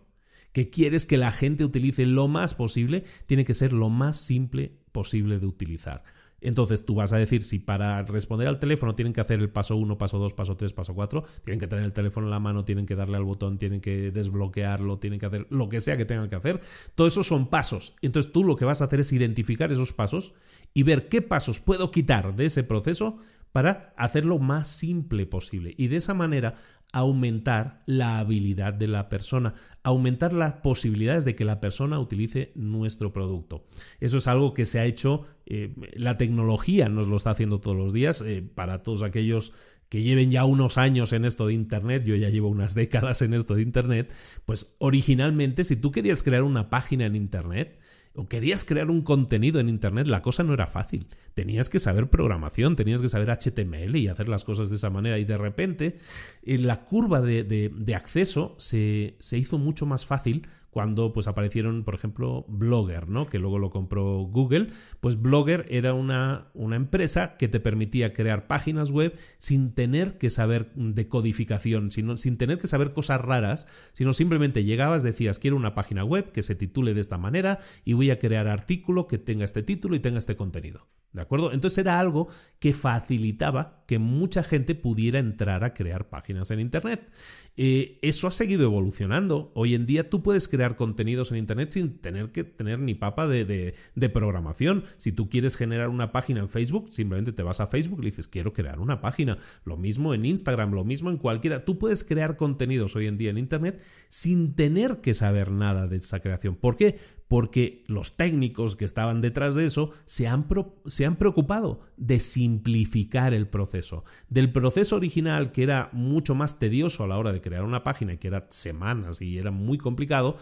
que quieres que la gente utilice lo más posible, tiene que ser lo más simple posible de utilizar. Entonces tú vas a decir si para responder al teléfono tienen que hacer el paso 1, paso 2, paso 3, paso 4, tienen que tener el teléfono en la mano, tienen que darle al botón, tienen que desbloquearlo, tienen que hacer lo que sea que tengan que hacer. Todo eso son pasos. Entonces tú lo que vas a hacer es identificar esos pasos y ver qué pasos puedo quitar de ese proceso para hacerlo más simple posible y de esa manera aumentar la habilidad de la persona, aumentar las posibilidades de que la persona utilice nuestro producto. Eso es algo que se ha hecho, eh, la tecnología nos lo está haciendo todos los días, eh, para todos aquellos que lleven ya unos años en esto de Internet, yo ya llevo unas décadas en esto de Internet, pues originalmente si tú querías crear una página en Internet, o querías crear un contenido en Internet, la cosa no era fácil. Tenías que saber programación, tenías que saber HTML y hacer las cosas de esa manera. Y de repente eh, la curva de, de acceso se, se hizo mucho más fácil cuando pues aparecieron, por ejemplo, Blogger, ¿no? Que luego lo compró Google. Pues Blogger era una, una empresa que te permitía crear páginas web sin tener que saber de codificación, sin tener que saber cosas raras, sino simplemente llegabas, decías, quiero una página web que se titule de esta manera y voy a crear artículo que tenga este título y tenga este contenido. ¿De acuerdo? Entonces era algo que facilitaba que mucha gente pudiera entrar a crear páginas en Internet. Eh, eso ha seguido evolucionando. Hoy en día tú puedes crear contenidos en Internet sin tener que tener ni papa de, de, programación. Si tú quieres generar una página en Facebook, simplemente te vas a Facebook y le dices, quiero crear una página. Lo mismo en Instagram, lo mismo en cualquiera. Tú puedes crear contenidos hoy en día en Internet sin tener que saber nada de esa creación. ¿Por qué? porque los técnicos que estaban detrás de eso se han, se han, preocupado de simplificar el proceso. Del proceso original, que era mucho más tedioso a la hora de crear una página, que era semanas y era muy complicado,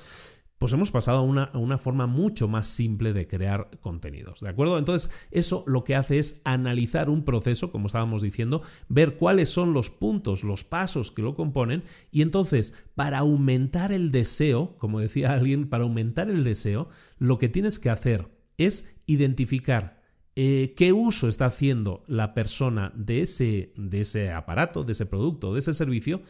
pues hemos pasado a una, forma mucho más simple de crear contenidos, ¿de acuerdo? Entonces, eso lo que hace es analizar un proceso, como estábamos diciendo, ver cuáles son los puntos, los pasos que lo componen, y entonces, para aumentar el deseo, como decía alguien, para aumentar el deseo, lo que tienes que hacer es identificar eh, qué uso está haciendo la persona de ese, de ese aparato, de ese producto, de ese servicio,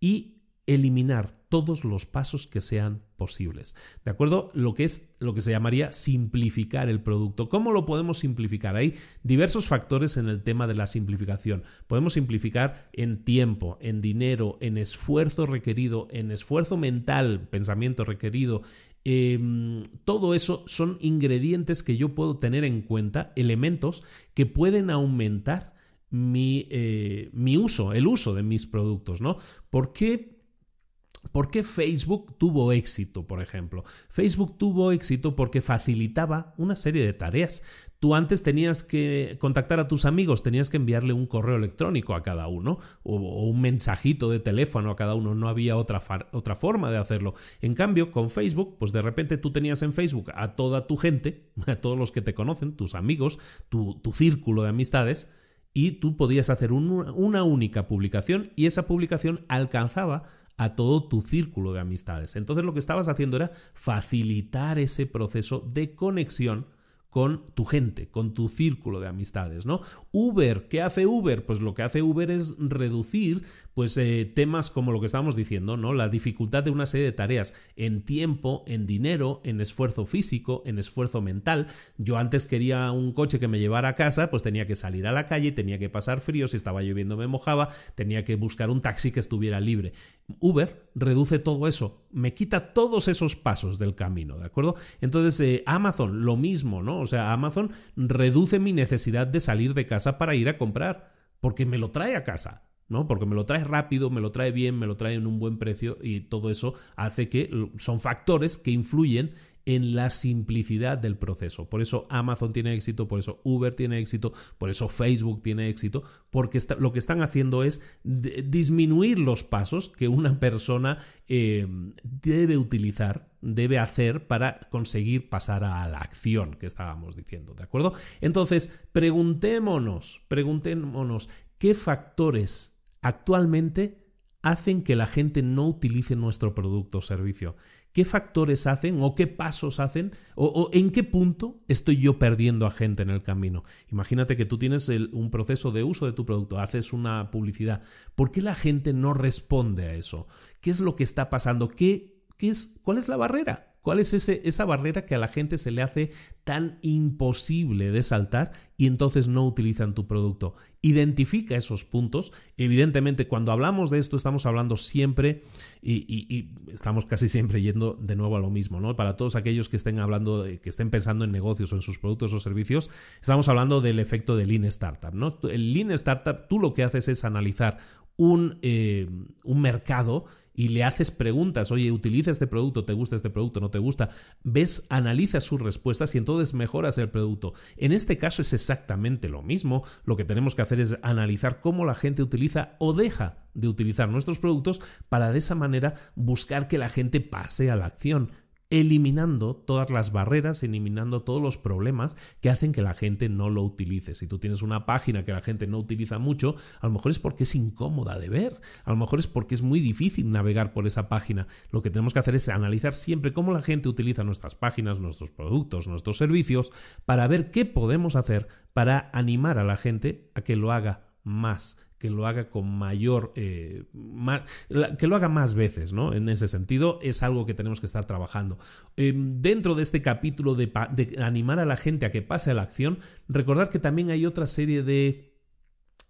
y eliminar todos los pasos que sean posibles. ¿De acuerdo? Lo que es lo que se llamaría simplificar el producto. ¿Cómo lo podemos simplificar? Hay diversos factores en el tema de la simplificación. Podemos simplificar en tiempo, en dinero, en esfuerzo requerido, en esfuerzo mental, pensamiento requerido. Em, todo eso son ingredientes que yo puedo tener en cuenta, elementos que pueden aumentar mi, eh, mi uso, el uso de mis productos, ¿no? ¿Por qué ¿Por qué Facebook tuvo éxito, por ejemplo? Facebook tuvo éxito porque facilitaba una serie de tareas. Tú antes tenías que contactar a tus amigos, tenías que enviarle un correo electrónico a cada uno o, un mensajito de teléfono a cada uno. No había otra, otra forma de hacerlo. En cambio, con Facebook, pues de repente tú tenías en Facebook a toda tu gente, a todos los que te conocen, tus amigos, tu, círculo de amistades, y tú podías hacer una única publicación y esa publicación alcanzaba a todo tu círculo de amistades. Entonces lo que estabas haciendo era facilitar ese proceso de conexión con tu gente, con tu círculo de amistades, ¿no? Uber, ¿qué hace Uber? Pues lo que hace Uber es reducir pues eh, temas como lo que estábamos diciendo, ¿no? La dificultad de una serie de tareas en tiempo, en dinero, en esfuerzo físico, en esfuerzo mental. Yo antes quería un coche que me llevara a casa, pues tenía que salir a la calle, tenía que pasar frío, si estaba lloviendo me mojaba, tenía que buscar un taxi que estuviera libre. Uber reduce todo eso, me quita todos esos pasos del camino, ¿de acuerdo? Entonces eh, Amazon, lo mismo, ¿no? O sea, Amazon reduce mi necesidad de salir de casa para ir a comprar, porque me lo trae a casa. Porque me lo trae rápido, me lo trae bien, me lo trae en un buen precio y todo eso hace que son factores que influyen en la simplicidad del proceso. Por eso Amazon tiene éxito, por eso Uber tiene éxito, por eso Facebook tiene éxito, porque lo que están haciendo es disminuir los pasos que una persona eh, debe utilizar, debe hacer para conseguir pasar a la acción que estábamos diciendo, ¿de acuerdo? Entonces, preguntémonos, preguntémonos qué factores actualmente hacen que la gente no utilice nuestro producto o servicio? ¿Qué factores hacen o qué pasos hacen o, en qué punto estoy yo perdiendo a gente en el camino? Imagínate que tú tienes un proceso de uso de tu producto, haces una publicidad. ¿Por qué la gente no responde a eso? ¿Qué es lo que está pasando? qué es, ¿Cuál es la barrera? ¿Cuál es esa barrera que a la gente se le hace tan imposible de saltar y entonces no utilizan tu producto? Identifica esos puntos. Evidentemente, cuando hablamos de esto, estamos hablando siempre y, estamos casi siempre yendo de nuevo a lo mismo, ¿no? Para todos aquellos que estén hablando, que estén pensando en negocios o en sus productos o servicios, estamos hablando del efecto de Lean Startup, ¿no? El Lean Startup, tú lo que haces es analizar un, eh, un mercado y le haces preguntas, oye, utiliza este producto, te gusta este producto, no te gusta, ves, analiza sus respuestas y entonces mejoras el producto. En este caso es exactamente lo mismo, lo que tenemos que hacer es analizar cómo la gente utiliza o deja de utilizar nuestros productos para de esa manera buscar que la gente pase a la acción eliminando todas las barreras, eliminando todos los problemas que hacen que la gente no lo utilice. Si tú tienes una página que la gente no utiliza mucho, a lo mejor es porque es incómoda de ver, a lo mejor es porque es muy difícil navegar por esa página. Lo que tenemos que hacer es analizar siempre cómo la gente utiliza nuestras páginas, nuestros productos, nuestros servicios, para ver qué podemos hacer para animar a la gente a que lo haga más que lo haga con mayor, eh, más, que lo haga más veces, ¿no? En ese sentido, es algo que tenemos que estar trabajando. Em, dentro de este capítulo de, animar a la gente a que pase a la acción, recordar que también hay otra serie de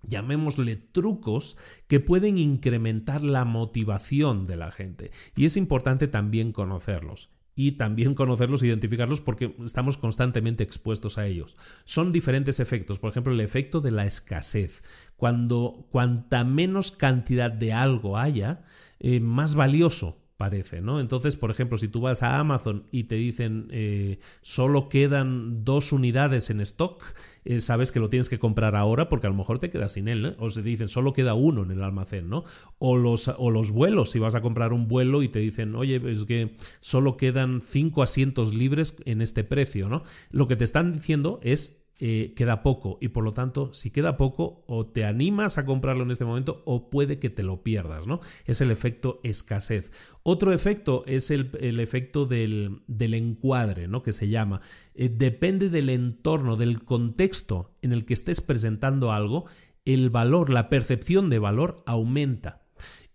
llamémosle trucos que pueden incrementar la motivación de la gente y es importante también conocerlos y también conocerlos, identificarlos, porque estamos constantemente expuestos a ellos. Son diferentes efectos, por ejemplo, el efecto de la escasez. Cuando cuanta menos cantidad de algo haya, eh, más valioso parece, ¿no? Entonces, por ejemplo, si tú vas a Amazon y te dicen eh, solo quedan dos unidades en stock eh, sabes que lo tienes que comprar ahora porque a lo mejor te quedas sin él, ¿no? o se te dicen solo queda uno en el almacén, ¿no? O los, o los vuelos, si vas a comprar un vuelo y te dicen, oye, es que solo quedan cinco asientos libres en este precio, ¿no? Lo que te están diciendo es eh, queda poco y por lo tanto si queda poco o te animas a comprarlo en este momento o puede que te lo pierdas, ¿no? Es el efecto escasez. Otro efecto es el, efecto del, encuadre, ¿no? Que se llama. Eh, depende del entorno, del contexto en el que estés presentando algo, el valor, la percepción de valor aumenta.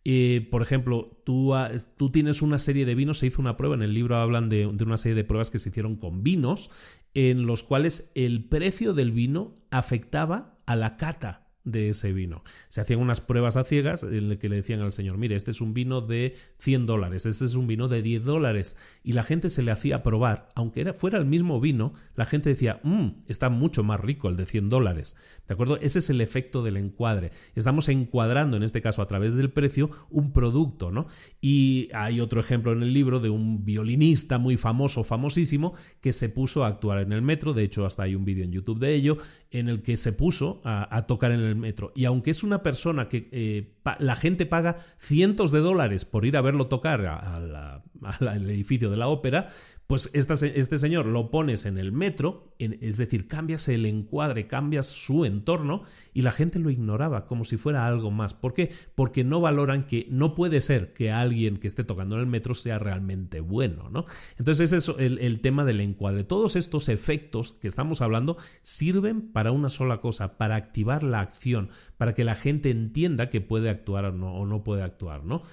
Eh, por ejemplo, tú, tú, tienes una serie de vinos, se hizo una prueba, en el libro hablan de, una serie de pruebas que se hicieron con vinos, en los cuales el precio del vino afectaba a la cata de ese vino. Se hacían unas pruebas a ciegas en las que le decían al señor, mire, este es un vino de 100 dólares, este es un vino de 10 dólares. Y la gente se le hacía probar, aunque fuera el mismo vino, la gente decía, mm, está mucho más rico el de 100 dólares. ¿De acuerdo? Ese es el efecto del encuadre. Estamos encuadrando, en este caso a través del precio, un producto, ¿no? Y hay otro ejemplo en el libro de un violinista muy famoso, famosísimo, que se puso a actuar en el metro, de hecho hasta hay un vídeo en YouTube de ello, en el que se puso a, tocar en el metro. Y aunque es una persona que eh, la gente paga cientos de dólares por ir a verlo tocar al edificio de la ópera, pues este señor lo pones en el metro, es decir, cambias el encuadre, cambias su entorno y la gente lo ignoraba como si fuera algo más. ¿Por qué? Porque no valoran que no puede ser que alguien que esté tocando en el metro sea realmente bueno, ¿no? Entonces ese es el, tema del encuadre. Todos estos efectos que estamos hablando sirven para una sola cosa, para activar la acción, para que la gente entienda que puede actuar o no, o no puede actuar, ¿no?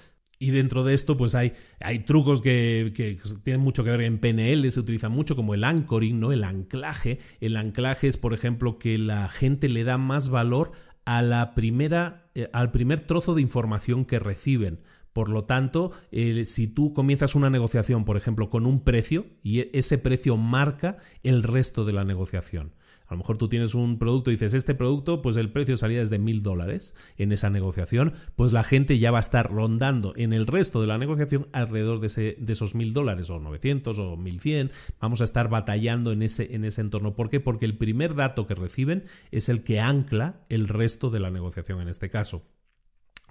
Y dentro de esto, pues hay, hay trucos que, que, tienen mucho que ver en PNL, se utilizan mucho, como el anchoring, ¿no? El anclaje. El anclaje es, por ejemplo, que la gente le da más valor a la primera, eh, al primer trozo de información que reciben. Por lo tanto, si tú comienzas una negociación, por ejemplo, con un precio, y e-, ese precio marca el resto de la negociación. A lo mejor tú tienes un producto y dices, este producto, pues el precio salía desde es de mil dólares en esa negociación, pues la gente ya va a estar rondando en el resto de la negociación alrededor de, ese, de esos mil dólares o 900 o 1100. Vamos a estar batallando en ese, en ese entorno. ¿Por qué? Porque el primer dato que reciben es el que ancla el resto de la negociación en este caso.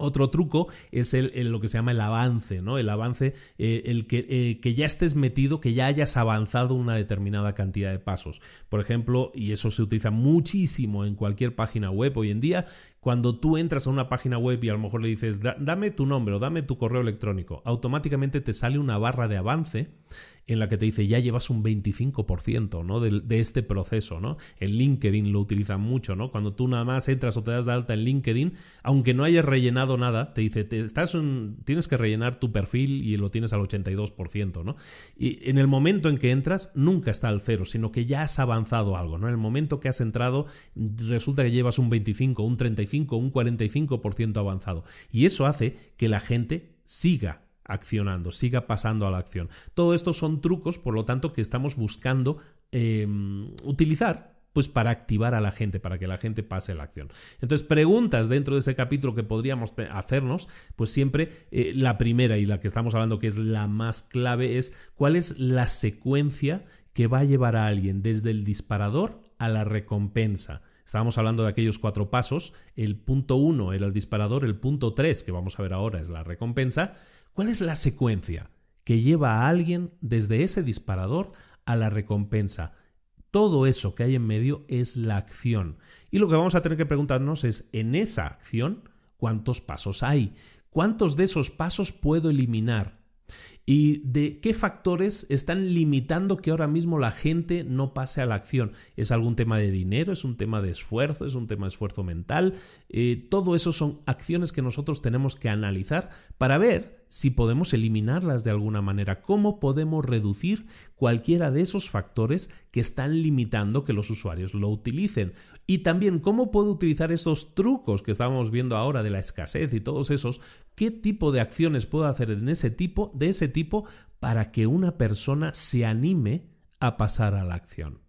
Otro truco es lo que se llama el avance, ¿no? El avance, eh, el que, eh, que, ya estés metido, que ya hayas avanzado una determinada cantidad de pasos. Por ejemplo, y eso se utiliza muchísimo en cualquier página web hoy en día, cuando tú entras a una página web y a lo mejor le dices, dame tu nombre o dame tu correo electrónico, automáticamente te sale una barra de avance en la que te dice ya llevas un 25% ¿no? de, este proceso. ¿no? En LinkedIn lo utilizan mucho, ¿no? Cuando tú nada más entras o te das de alta en LinkedIn, aunque no hayas rellenado nada, te dice, te, estás tienes que rellenar tu perfil y lo tienes al 82%, ¿no? Y en el momento en que entras, nunca está al cero, sino que ya has avanzado algo, ¿no? En el momento que has entrado, resulta que llevas un 25, un 35, un 45% avanzado. Y eso hace que la gente siga accionando, siga pasando a la acción. Todo esto son trucos, por lo tanto, que estamos buscando em, utilizar pues para activar a la gente, para que la gente pase la acción. Entonces, preguntas dentro de ese capítulo que podríamos hacernos, pues siempre eh, la primera y la que estamos hablando que es la más clave es cuál es la secuencia que va a llevar a alguien desde el disparador a la recompensa. Estábamos hablando de aquellos cuatro pasos, el punto uno era el disparador, el punto tres que vamos a ver ahora es la recompensa, ¿Cuál es la secuencia que lleva a alguien desde ese disparador a la recompensa? Todo eso que hay en medio es la acción. Y lo que vamos a tener que preguntarnos es, en esa acción, ¿cuántos pasos hay? ¿Cuántos de esos pasos puedo eliminar? y de qué factores están limitando que ahora mismo la gente no pase a la acción. ¿Es algún tema de dinero? ¿Es un tema de esfuerzo? ¿Es un tema de esfuerzo mental? Eh, todo eso son acciones que nosotros tenemos que analizar para ver si podemos eliminarlas de alguna manera, cómo podemos reducir cualquiera de esos factores que están limitando que los usuarios lo utilicen. Y también cómo puedo utilizar esos trucos que estábamos viendo ahora de la escasez y todos esos, qué tipo de acciones puedo hacer en ese tipo, de ese tipo para que una persona se anime a pasar a la acción.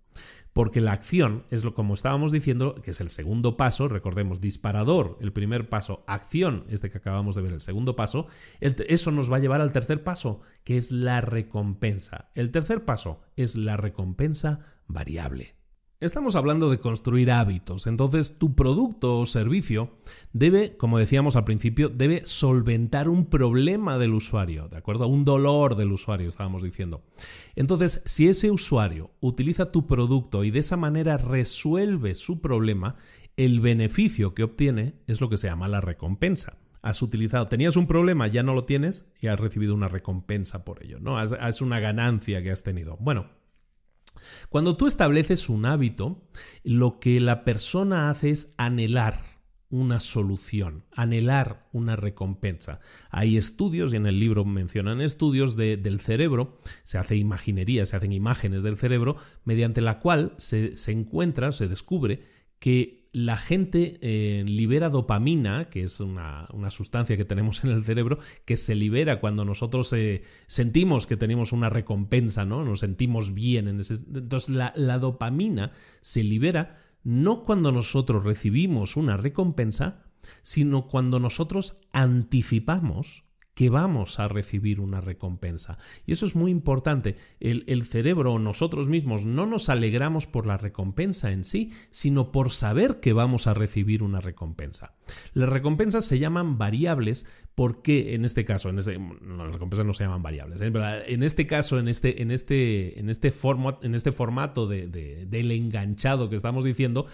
Porque la acción es lo como estábamos diciendo, que es el segundo paso, recordemos, disparador, el primer paso, acción, este que acabamos de ver, el segundo paso, eso nos va a llevar al tercer paso, que es la recompensa. El tercer paso es la recompensa variable. Estamos hablando de construir hábitos, entonces tu producto o servicio debe, como decíamos al principio, debe solventar un problema del usuario, ¿de acuerdo? Un dolor del usuario, estábamos diciendo. Entonces, si ese usuario utiliza tu producto y de esa manera resuelve su problema, el beneficio que obtiene es lo que se llama la recompensa has utilizado. Tenías un problema, ya no lo tienes y has recibido una recompensa por ello, ¿no? Es una ganancia que has tenido. Bueno, cuando tú estableces un hábito, lo que la persona hace es anhelar una solución, anhelar una recompensa. Hay estudios, y en el libro mencionan estudios del cerebro, se hace imaginería, se hacen imágenes del cerebro, mediante la cual se, se encuentra, se descubre que la gente eh, libera dopamina, que es una, sustancia que tenemos en el cerebro, que se libera cuando nosotros eh, sentimos que tenemos una recompensa, ¿no? Nos sentimos bien. En Entonces, la, la dopamina se libera no cuando nosotros recibimos una recompensa, sino cuando nosotros anticipamos que vamos a recibir una recompensa. Y eso es muy importante. El, cerebro nosotros mismos no nos alegramos por la recompensa en sí, sino por saber que vamos a recibir una recompensa. Las recompensas se llaman variables porque en este caso, en este, las recompensas no se llaman variables, ¿eh? ah, en este caso, en este, en este, en este, en este formato del enganchado que estamos diciendo,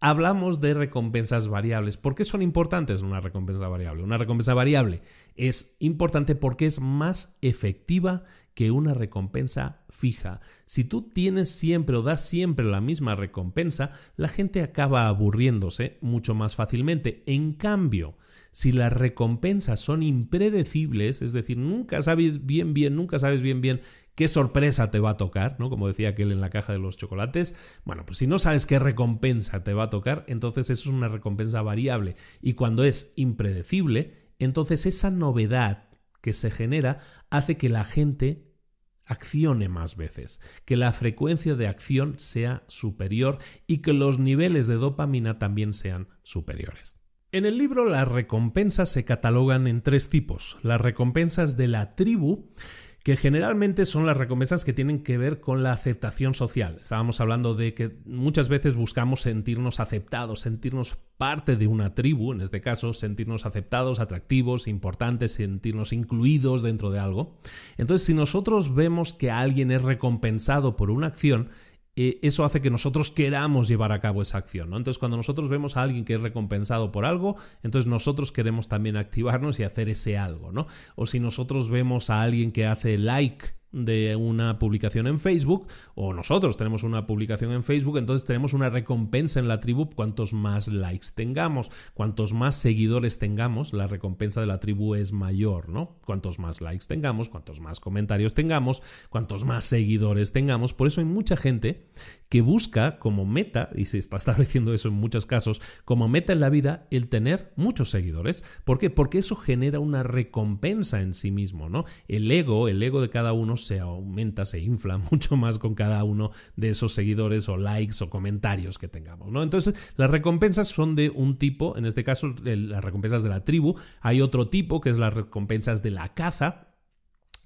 hablamos de recompensas variables. ¿Por qué son importantes una recompensa variable? Una recompensa variable es importante porque es más efectiva que una recompensa fija. Si tú tienes siempre o das siempre la misma recompensa, la gente acaba aburriéndose mucho más fácilmente. En cambio, si las recompensas son impredecibles, es decir, nunca sabes bien bien, nunca sabes bien bien qué sorpresa te va a tocar, ¿no? Como decía aquel en la caja de los chocolates. Bueno, pues si no sabes qué recompensa te va a tocar, entonces eso es una recompensa variable. Y cuando es impredecible, entonces esa novedad que se genera hace que la gente accione más veces, que la frecuencia de acción sea superior y que los niveles de dopamina también sean superiores. En el libro las recompensas se catalogan en tres tipos. Las recompensas de la tribu, que generalmente son las recompensas que tienen que ver con la aceptación social. Estábamos hablando de que muchas veces buscamos sentirnos aceptados, sentirnos parte de una tribu, en este caso, sentirnos aceptados, atractivos, importantes, sentirnos incluidos dentro de algo. Entonces, si nosotros vemos que alguien es recompensado por una acción, eh, eso hace que nosotros queramos llevar a cabo esa acción. ¿no? Entonces, cuando nosotros vemos a alguien que es recompensado por algo, entonces nosotros queremos también activarnos y hacer ese algo. ¿no? O si nosotros vemos a alguien que hace like de una publicación en Facebook, o nosotros tenemos una publicación en Facebook, entonces tenemos una recompensa en la tribu cuantos más likes tengamos, cuantos más seguidores tengamos, la recompensa de la tribu es mayor, ¿no? Cuantos más likes tengamos, cuantos más comentarios tengamos, cuantos más seguidores tengamos, por eso hay mucha gente que busca como meta, y se está estableciendo eso en muchos casos, como meta en la vida el tener muchos seguidores. ¿Por qué? Porque eso genera una recompensa en sí mismo, ¿no? El ego, el ego de cada uno se aumenta, se infla mucho más con cada uno de esos seguidores o likes o comentarios que tengamos, ¿no? Entonces, las recompensas son de un tipo, en este caso las recompensas de la tribu, hay otro tipo que es las recompensas de la caza,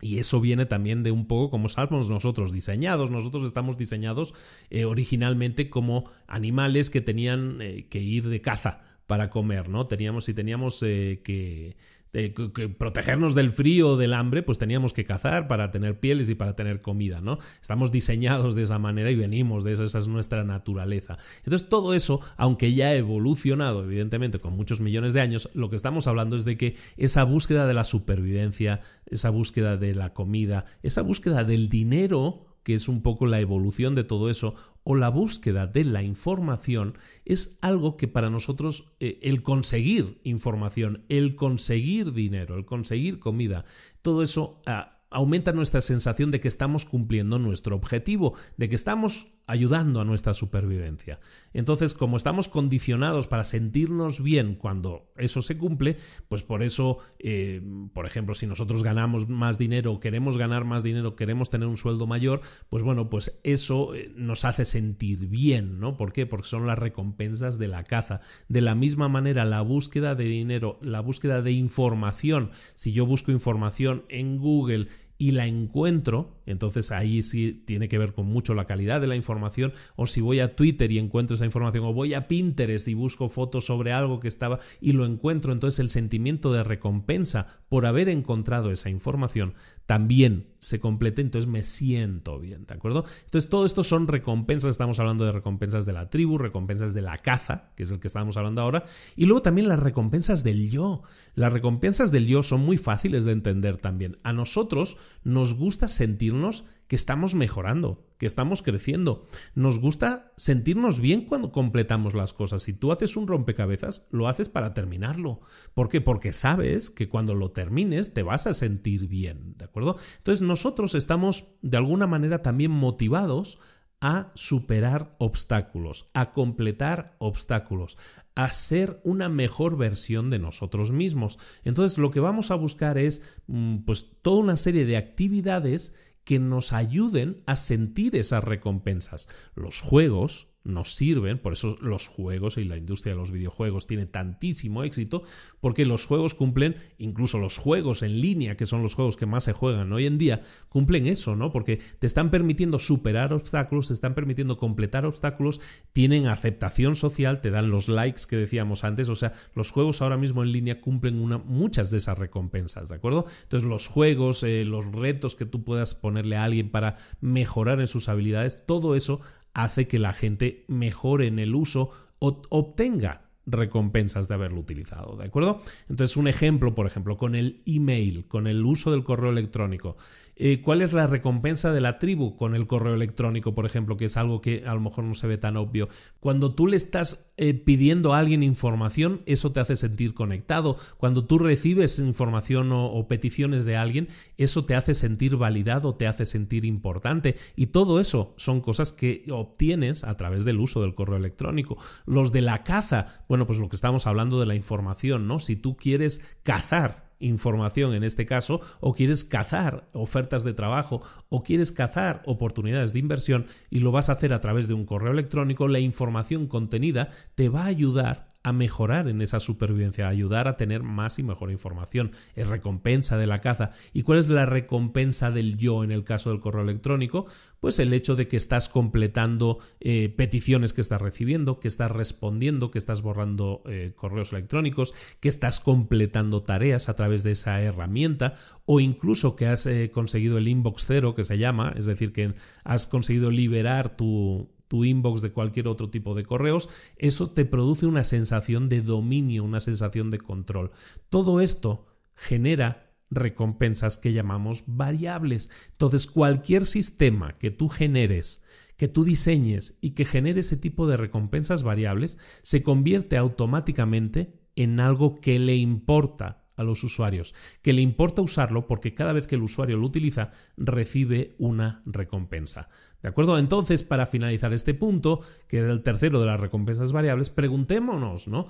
y eso viene también de un poco como estamos nosotros diseñados. Nosotros estamos diseñados eh, originalmente como animales que tenían eh, que ir de caza para comer, ¿no? Teníamos, y teníamos eh, que de, eh, protegernos del frío, del hambre, pues teníamos que cazar para tener pieles y para tener comida, ¿no? Estamos diseñados de esa manera y venimos de eso, esa es nuestra naturaleza. Entonces todo eso, aunque ya ha evolucionado, evidentemente, con muchos millones de años, lo que estamos hablando es de que esa búsqueda de la supervivencia, esa búsqueda de la comida, esa búsqueda del dinero, que es un poco la evolución de todo eso, o la búsqueda de la información es algo que para nosotros eh, el conseguir información, el conseguir dinero, el conseguir comida, todo eso... Ah, aumenta nuestra sensación de que estamos cumpliendo nuestro objetivo, de que estamos ayudando a nuestra supervivencia. Entonces, como estamos condicionados para sentirnos bien cuando eso se cumple, pues por eso, eh, por ejemplo, si nosotros ganamos más dinero, queremos ganar más dinero, queremos tener un sueldo mayor, pues bueno, pues eso eh, nos hace sentir bien, ¿no? ¿Por qué? Porque son las recompensas de la caza. De la misma manera, la búsqueda de dinero, la búsqueda de información, si yo busco información en Google, y la encuentro, entonces ahí sí tiene que ver con mucho la calidad de la información, o si voy a Twitter y encuentro esa información, o voy a Pinterest y busco fotos sobre algo que estaba y lo encuentro, entonces el sentimiento de recompensa por haber encontrado esa información también se complete, entonces me siento bien, ¿de acuerdo? Entonces todo esto son recompensas, estamos hablando de recompensas de la tribu, recompensas de la caza, que es el que estábamos hablando ahora, y luego también las recompensas del yo. Las recompensas del yo son muy fáciles de entender también. A nosotros nos gusta sentirnos que estamos mejorando, que estamos creciendo. Nos gusta sentirnos bien cuando completamos las cosas. Si tú haces un rompecabezas, lo haces para terminarlo. ¿Por qué? Porque sabes que cuando lo termines te vas a sentir bien, ¿de acuerdo? Entonces nosotros estamos de alguna manera también motivados a superar obstáculos, a completar obstáculos, a ser una mejor versión de nosotros mismos. Entonces lo que vamos a buscar es mm, pues toda una serie de actividades que nos ayuden a sentir esas recompensas. Los juegos, nos sirven, por eso los juegos y la industria de los videojuegos tiene tantísimo éxito, porque los juegos cumplen, incluso los juegos en línea, que son los juegos que más se juegan hoy en día, cumplen eso, ¿no? Porque te están permitiendo superar obstáculos, te están permitiendo completar obstáculos, tienen aceptación social, te dan los likes que decíamos antes, o sea, los juegos ahora mismo en línea cumplen muchas de esas recompensas, ¿de acuerdo? Entonces los juegos, eh, los retos que tú puedas ponerle a alguien para mejorar en sus habilidades, todo eso hace que la gente mejore en el uso o obtenga recompensas de haberlo utilizado, ¿de acuerdo? Entonces, un ejemplo, por ejemplo, con el email, con el uso del correo electrónico. Eh, cuál es la recompensa de la tribu con el correo electrónico, por ejemplo, que es algo que a lo mejor no se ve tan obvio. Cuando tú le estás eh, pidiendo a alguien información, eso te hace sentir conectado. Cuando tú recibes información o, o peticiones de alguien, eso te hace sentir validado, te hace sentir importante. Y todo eso son cosas que obtienes a través del uso del correo electrónico. Los de la caza, bueno, pues lo que estamos hablando de la información, ¿no? Si tú quieres cazar información en este caso, o quieres cazar ofertas de trabajo, o quieres cazar oportunidades de inversión y lo vas a hacer a través de un correo electrónico, la información contenida te va a ayudar a mejorar en esa supervivencia, a ayudar a tener más y mejor información. Es recompensa de la caza. ¿Y cuál es la recompensa del yo en el caso del correo electrónico? Pues el hecho de que estás completando eh, peticiones que estás recibiendo, que estás respondiendo, que estás borrando eh, correos electrónicos, que estás completando tareas a través de esa herramienta o incluso que has eh, conseguido el inbox cero que se llama, es decir, que has conseguido liberar tu, tu inbox de cualquier otro tipo de correos, eso te produce una sensación de dominio, una sensación de control. Todo esto genera recompensas que llamamos variables. Entonces, cualquier sistema que tú generes, que tú diseñes y que genere ese tipo de recompensas variables, se convierte automáticamente en algo que le importa a los usuarios, que le importa usarlo porque cada vez que el usuario lo utiliza, recibe una recompensa. ¿De acuerdo? Entonces, para finalizar este punto, que era el tercero de las recompensas variables, preguntémonos, ¿no?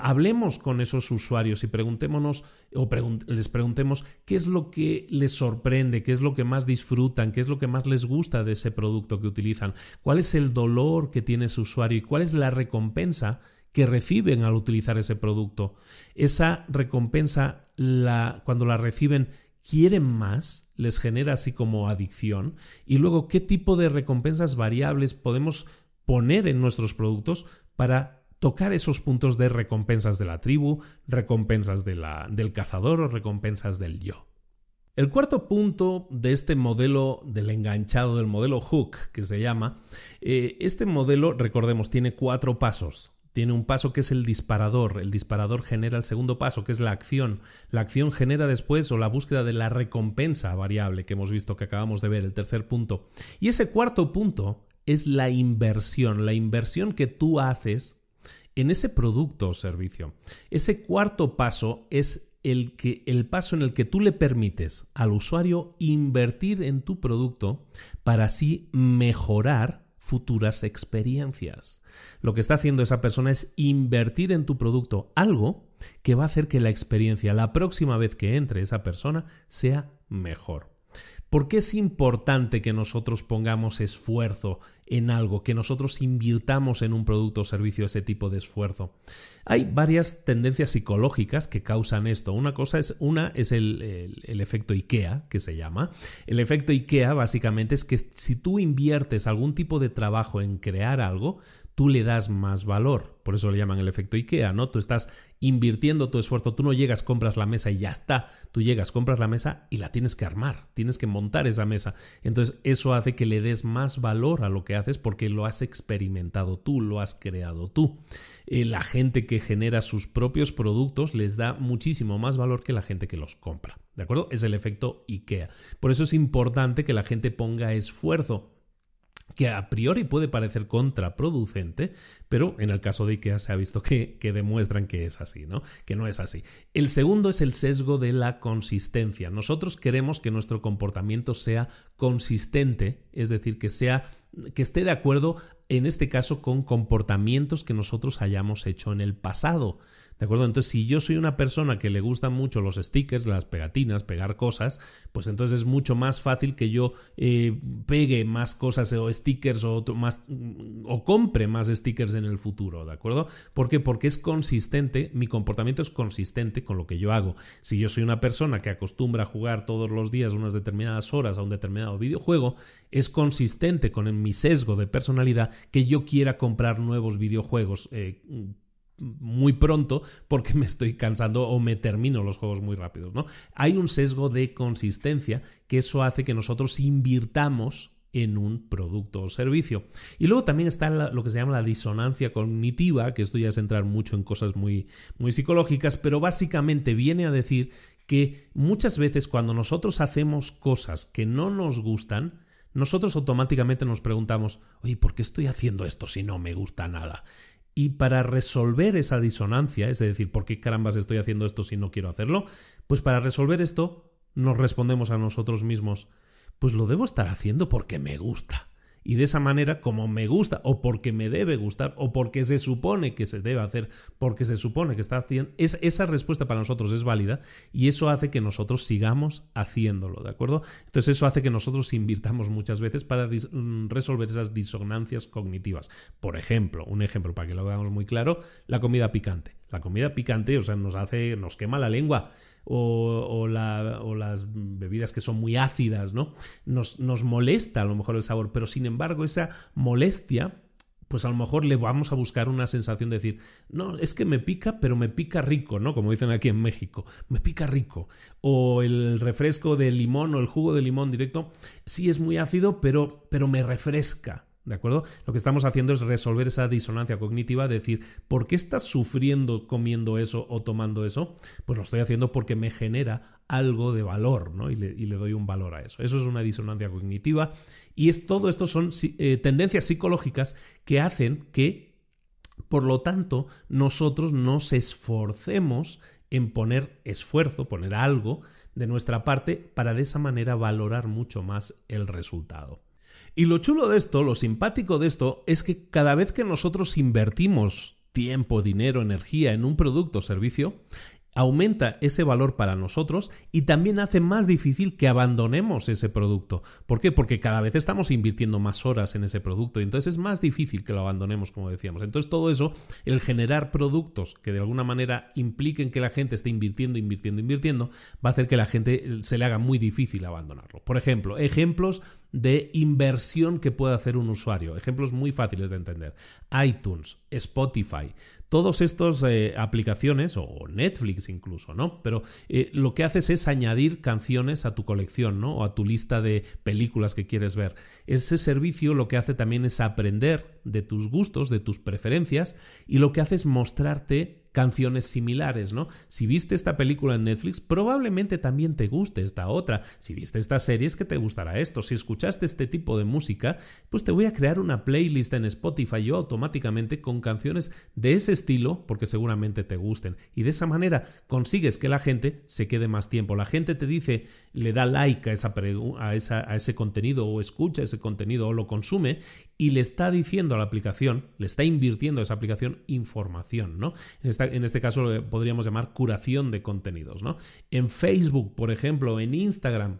hablemos con esos usuarios y preguntémonos o les preguntemos qué es lo que les sorprende, qué es lo que más disfrutan, qué es lo que más les gusta de ese producto que utilizan, cuál es el dolor que tiene ese usuario y cuál es la recompensa que reciben al utilizar ese producto. Esa recompensa, la, cuando la reciben, ¿Quieren más, les genera así como adicción, y luego qué tipo de recompensas variables podemos poner en nuestros productos para tocar esos puntos de recompensas de la tribu, recompensas del cazador o recompensas del yo. El cuarto punto de este modelo del enganchado, del modelo hook que se llama, eh, este modelo, recordemos, tiene cuatro pasos tiene un paso que es el disparador, el disparador genera el segundo paso, que es la acción, la acción genera después o la búsqueda de la recompensa variable que hemos visto, que acabamos de ver, el tercer punto. Y ese cuarto punto es la inversión, la inversión que tú haces en ese producto o servicio. Ese cuarto paso es el, que, el paso en el que tú le permites al usuario invertir en tu producto para así mejorar futuras experiencias. Lo que está haciendo esa persona es invertir en tu producto algo que va a hacer que la experiencia la próxima vez que entre esa persona sea mejor. ¿Por qué es importante que nosotros pongamos esfuerzo en algo, que nosotros invirtamos en un producto o servicio ese tipo de esfuerzo? Hay varias tendencias psicológicas que causan esto. Una cosa es, una es el, el efecto IKEA, que se llama. El efecto IKEA básicamente es que si tú inviertes algún tipo de trabajo en crear algo, tú le das más valor. Por eso le llaman el efecto IKEA, ¿no? Tú estás invirtiendo tu esfuerzo, tú no llegas, compras la mesa y ya está. Tú llegas, compras la mesa y la tienes que armar, tienes que montar esa mesa. Entonces eso hace que le des más valor a lo que haces porque lo has experimentado tú, lo has creado tú. Eh, la gente que genera sus propios productos les da muchísimo más valor que la gente que los compra. ¿De acuerdo? Es el efecto IKEA. Por eso es importante que la gente ponga esfuerzo que a priori puede parecer contraproducente, pero en el caso de IKEA se ha visto que, que, demuestran que es así, ¿no? Que no es así. El segundo es el sesgo de la consistencia. Nosotros queremos que nuestro comportamiento sea consistente, es decir, que sea que esté de acuerdo en este caso con comportamientos que nosotros hayamos hecho en el pasado. ¿De acuerdo? Entonces, si yo soy una persona que le gustan mucho los stickers, las pegatinas, pegar cosas, pues entonces es mucho más fácil que yo eh, pegue más cosas o stickers o, más, o compre más stickers en el futuro, ¿de acuerdo? ¿Por qué? Porque es consistente, mi comportamiento es consistente con lo que yo hago. Si yo soy una persona que acostumbra a jugar todos los días unas determinadas horas a un determinado videojuego, es consistente con mi sesgo de personalidad que yo quiera comprar nuevos videojuegos eh, muy pronto porque me estoy cansando o me termino los juegos muy rápidos, ¿no? Hay un sesgo de consistencia que eso hace que nosotros invirtamos en un producto o servicio. Y luego también está lo que se llama la disonancia cognitiva, que esto ya es entrar mucho en cosas muy, muy psicológicas, pero básicamente viene a decir que muchas veces cuando nosotros hacemos cosas que no nos gustan, nosotros automáticamente nos preguntamos, oye, ¿por qué estoy haciendo esto si no me gusta nada? Y para resolver esa disonancia, es decir, ¿por qué carambas estoy haciendo esto si no quiero hacerlo? Pues para resolver esto nos respondemos a nosotros mismos, pues lo debo estar haciendo porque me gusta y de esa manera como me gusta o porque me debe gustar o porque se supone que se debe hacer, porque se supone que está haciendo, esa respuesta para nosotros es válida y eso hace que nosotros sigamos haciéndolo, ¿de acuerdo? Entonces eso hace que nosotros invirtamos muchas veces para mm, resolver esas disonancias cognitivas. Por ejemplo, un ejemplo para que lo veamos muy claro, la comida picante. La comida picante, o sea, nos hace, nos quema la lengua. O, o, las bebidas que son muy ácidas, ¿no? Nos, nos molesta a lo mejor el sabor, pero sin embargo esa molestia pues a lo mejor le vamos a buscar una sensación de decir, no, es que me pica, pero me pica rico, ¿no? Como dicen aquí en México, me pica rico. O el refresco de limón o el jugo de limón directo, sí es muy ácido, pero, pero me refresca. ¿De acuerdo? Lo que estamos haciendo es resolver esa disonancia cognitiva, decir, ¿por qué estás sufriendo comiendo eso o tomando eso? Pues lo estoy haciendo porque me genera algo de valor, ¿no? Y le, doy un valor a eso. Eso es una disonancia cognitiva. Y es, todo esto son eh, tendencias psicológicas que hacen que, por lo tanto, nosotros nos esforcemos en poner esfuerzo, poner algo de nuestra parte para de esa manera valorar mucho más el resultado. Y lo chulo de esto, lo simpático de esto, es que cada vez que nosotros invertimos tiempo, dinero, energía en un producto o servicio, aumenta ese valor para nosotros y también hace más difícil que abandonemos ese producto. ¿Por qué? Porque cada vez estamos invirtiendo más horas en ese producto y entonces es más difícil que lo abandonemos, como decíamos. Entonces todo eso, el generar productos que de alguna manera impliquen que la gente esté invirtiendo, invirtiendo, invirtiendo, va a hacer que la gente eh, se le haga muy difícil abandonarlo. Por ejemplo, ejemplos de inversión que puede hacer un usuario. Ejemplos muy fáciles de entender. iTunes, Spotify, todas estas eh, aplicaciones, o Netflix incluso, ¿no? Pero eh, lo que haces es añadir canciones a tu colección, ¿no? O a tu lista de películas que quieres ver. Ese servicio lo que hace también es aprender de tus gustos, de tus preferencias, y lo que hace es mostrarte canciones similares, ¿no? Si viste esta película en Netflix, probablemente también te guste esta otra. Si viste esta serie, es que te gustará esto. Si escuchaste este tipo de música, pues te voy a crear una playlist en Spotify yo automáticamente con canciones de ese estilo, porque seguramente te gusten. Y de esa manera consigues que la gente se quede más tiempo. La gente te dice, le da like a, esa a, a ese contenido o escucha ese contenido o lo consume y le está diciendo a la aplicación, le está invirtiendo a esa aplicación información, ¿no? Este en este caso lo podríamos llamar curación de contenidos, ¿no? En Facebook, por ejemplo, en Instagram,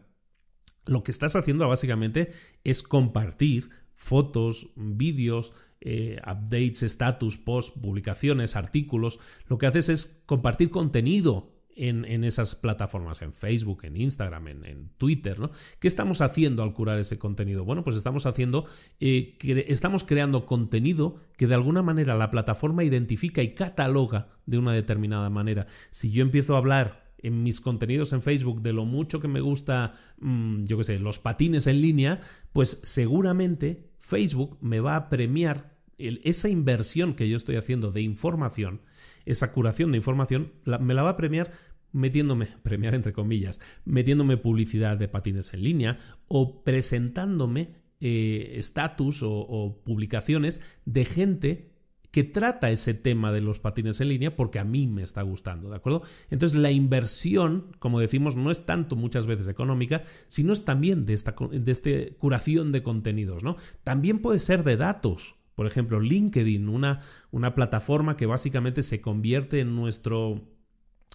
lo que estás haciendo básicamente es compartir fotos, vídeos, eh, updates, status, posts, publicaciones, artículos. Lo que haces es compartir contenido en, esas plataformas, en Facebook, en Instagram, en, Twitter, ¿no? ¿Qué estamos haciendo al curar ese contenido? Bueno, pues estamos haciendo, que eh, estamos creando contenido que de alguna manera la plataforma identifica y cataloga de una determinada manera. Si yo empiezo a hablar en mis contenidos en Facebook de lo mucho que me gusta, mm, yo qué sé, los patines en línea, pues seguramente Facebook me va a premiar esa inversión que yo estoy haciendo de información, esa curación de información, me la va a premiar metiéndome, premiar entre comillas, metiéndome publicidad de patines en línea o presentándome estatus eh, o, publicaciones de gente que trata ese tema de los patines en línea porque a mí me está gustando, ¿de acuerdo? Entonces la inversión, como decimos, no es tanto muchas veces económica, sino es también de esta, este curación de contenidos, ¿no? También puede ser de datos, por ejemplo, LinkedIn, una, una plataforma que básicamente se convierte en nuestro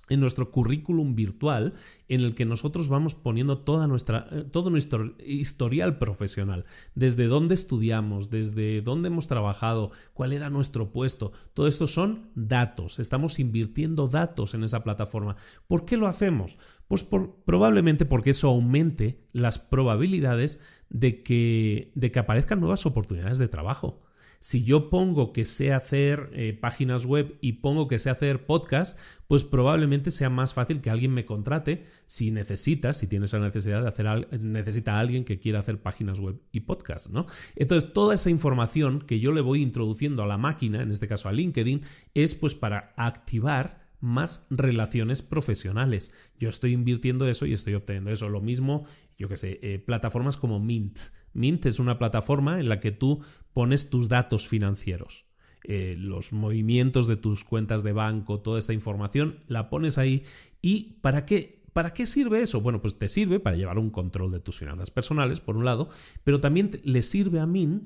en nuestro currículum virtual en el que nosotros vamos poniendo toda nuestra, eh, todo nuestro historial profesional, desde dónde estudiamos, desde dónde hemos trabajado, cuál era nuestro puesto, todo esto son datos, estamos invirtiendo datos en esa plataforma. ¿Por qué lo hacemos? Pues probablemente porque eso aumente las probabilidades de que, de que aparezcan nuevas oportunidades de trabajo. Si yo pongo que sé hacer eh, páginas web y pongo que sé hacer podcast, pues probablemente sea más fácil que alguien me contrate si necesita, si tiene la necesidad de hacer, necesita a alguien que quiera hacer páginas web y podcast, ¿no? Entonces, toda esa información que yo le voy introduciendo a la máquina, en este caso a LinkedIn, es pues para activar más relaciones profesionales. Yo estoy invirtiendo eso y estoy obteniendo eso. Lo mismo, yo qué sé, eh, plataformas como Mint. Mint es una plataforma en la que tú pones tus datos financieros. Eh, los movimientos de tus cuentas de banco, toda esta información, la pones ahí. ¿Y para qué? ¿Para qué sirve eso? Bueno, pues te sirve para llevar un control de tus finanzas personales, por un lado, pero también le sirve a Mint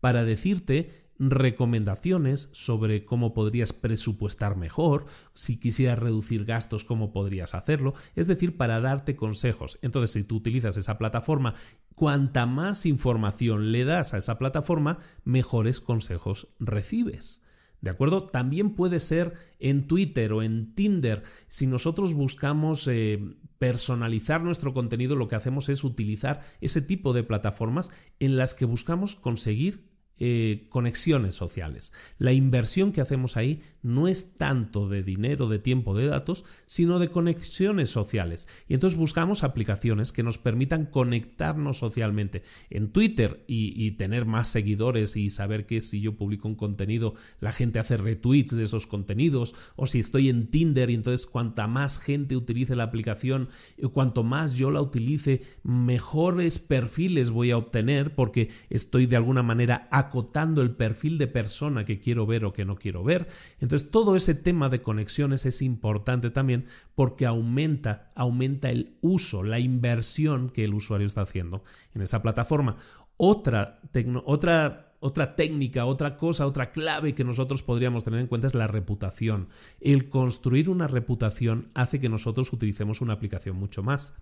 para decirte recomendaciones sobre cómo podrías presupuestar mejor, si quisieras reducir gastos, cómo podrías hacerlo, es decir, para darte consejos. Entonces, si tú utilizas esa plataforma, cuanta más información le das a esa plataforma, mejores consejos recibes. ¿De acuerdo? También puede ser en Twitter o en Tinder. Si nosotros buscamos eh, personalizar nuestro contenido, lo que hacemos es utilizar ese tipo de plataformas en las que buscamos conseguir eh, conexiones sociales. La inversión que hacemos ahí no es tanto de dinero, de tiempo, de datos, sino de conexiones sociales. Y entonces buscamos aplicaciones que nos permitan conectarnos socialmente en Twitter y, tener más seguidores y saber que si yo publico un contenido, la gente hace retweets de esos contenidos, o si estoy en Tinder y entonces cuanta más gente utilice la aplicación, eh, cuanto más yo la utilice, mejores perfiles voy a obtener porque estoy de alguna manera acotando el perfil de persona que quiero ver o que no quiero ver. Entonces todo ese tema de conexiones es importante también porque aumenta, aumenta el uso, la inversión que el usuario está haciendo en esa plataforma. Otra, otra otra técnica, otra cosa, otra clave que nosotros podríamos tener en cuenta es la reputación. El construir una reputación hace que nosotros utilicemos una aplicación mucho más.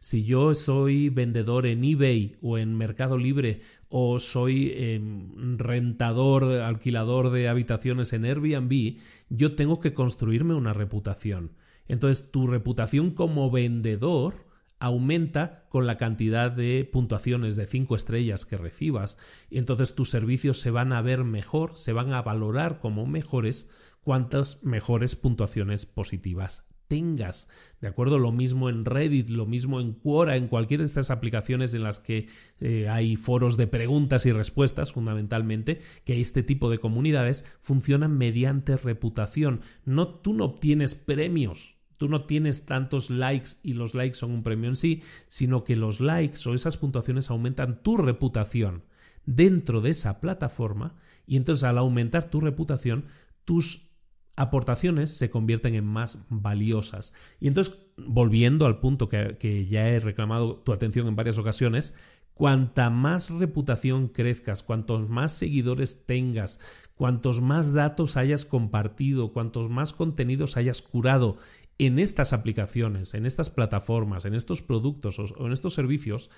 Si yo soy vendedor en eBay o en Mercado Libre o soy em, rentador, alquilador de habitaciones en Airbnb, yo tengo que construirme una reputación. Entonces tu reputación como vendedor aumenta con la cantidad de puntuaciones de 5 estrellas que recibas. Y entonces tus servicios se van a ver mejor, se van a valorar como mejores cuantas mejores puntuaciones positivas tengas. ¿De acuerdo? Lo mismo en Reddit, lo mismo en Quora, en cualquiera de estas aplicaciones en las que eh, hay foros de preguntas y respuestas, fundamentalmente, que este tipo de comunidades funcionan mediante reputación. No, tú no obtienes premios Tú no tienes tantos likes y los likes son un premio en sí, sino que los likes o esas puntuaciones aumentan tu reputación dentro de esa plataforma y entonces al aumentar tu reputación, tus aportaciones se convierten en más valiosas. Y entonces, volviendo al punto que, ya he reclamado tu atención en varias ocasiones, cuanta más reputación crezcas, cuantos más seguidores tengas, cuantos más datos hayas compartido, cuantos más contenidos hayas curado en estas aplicaciones, en estas plataformas, en estos productos o en estos servicios,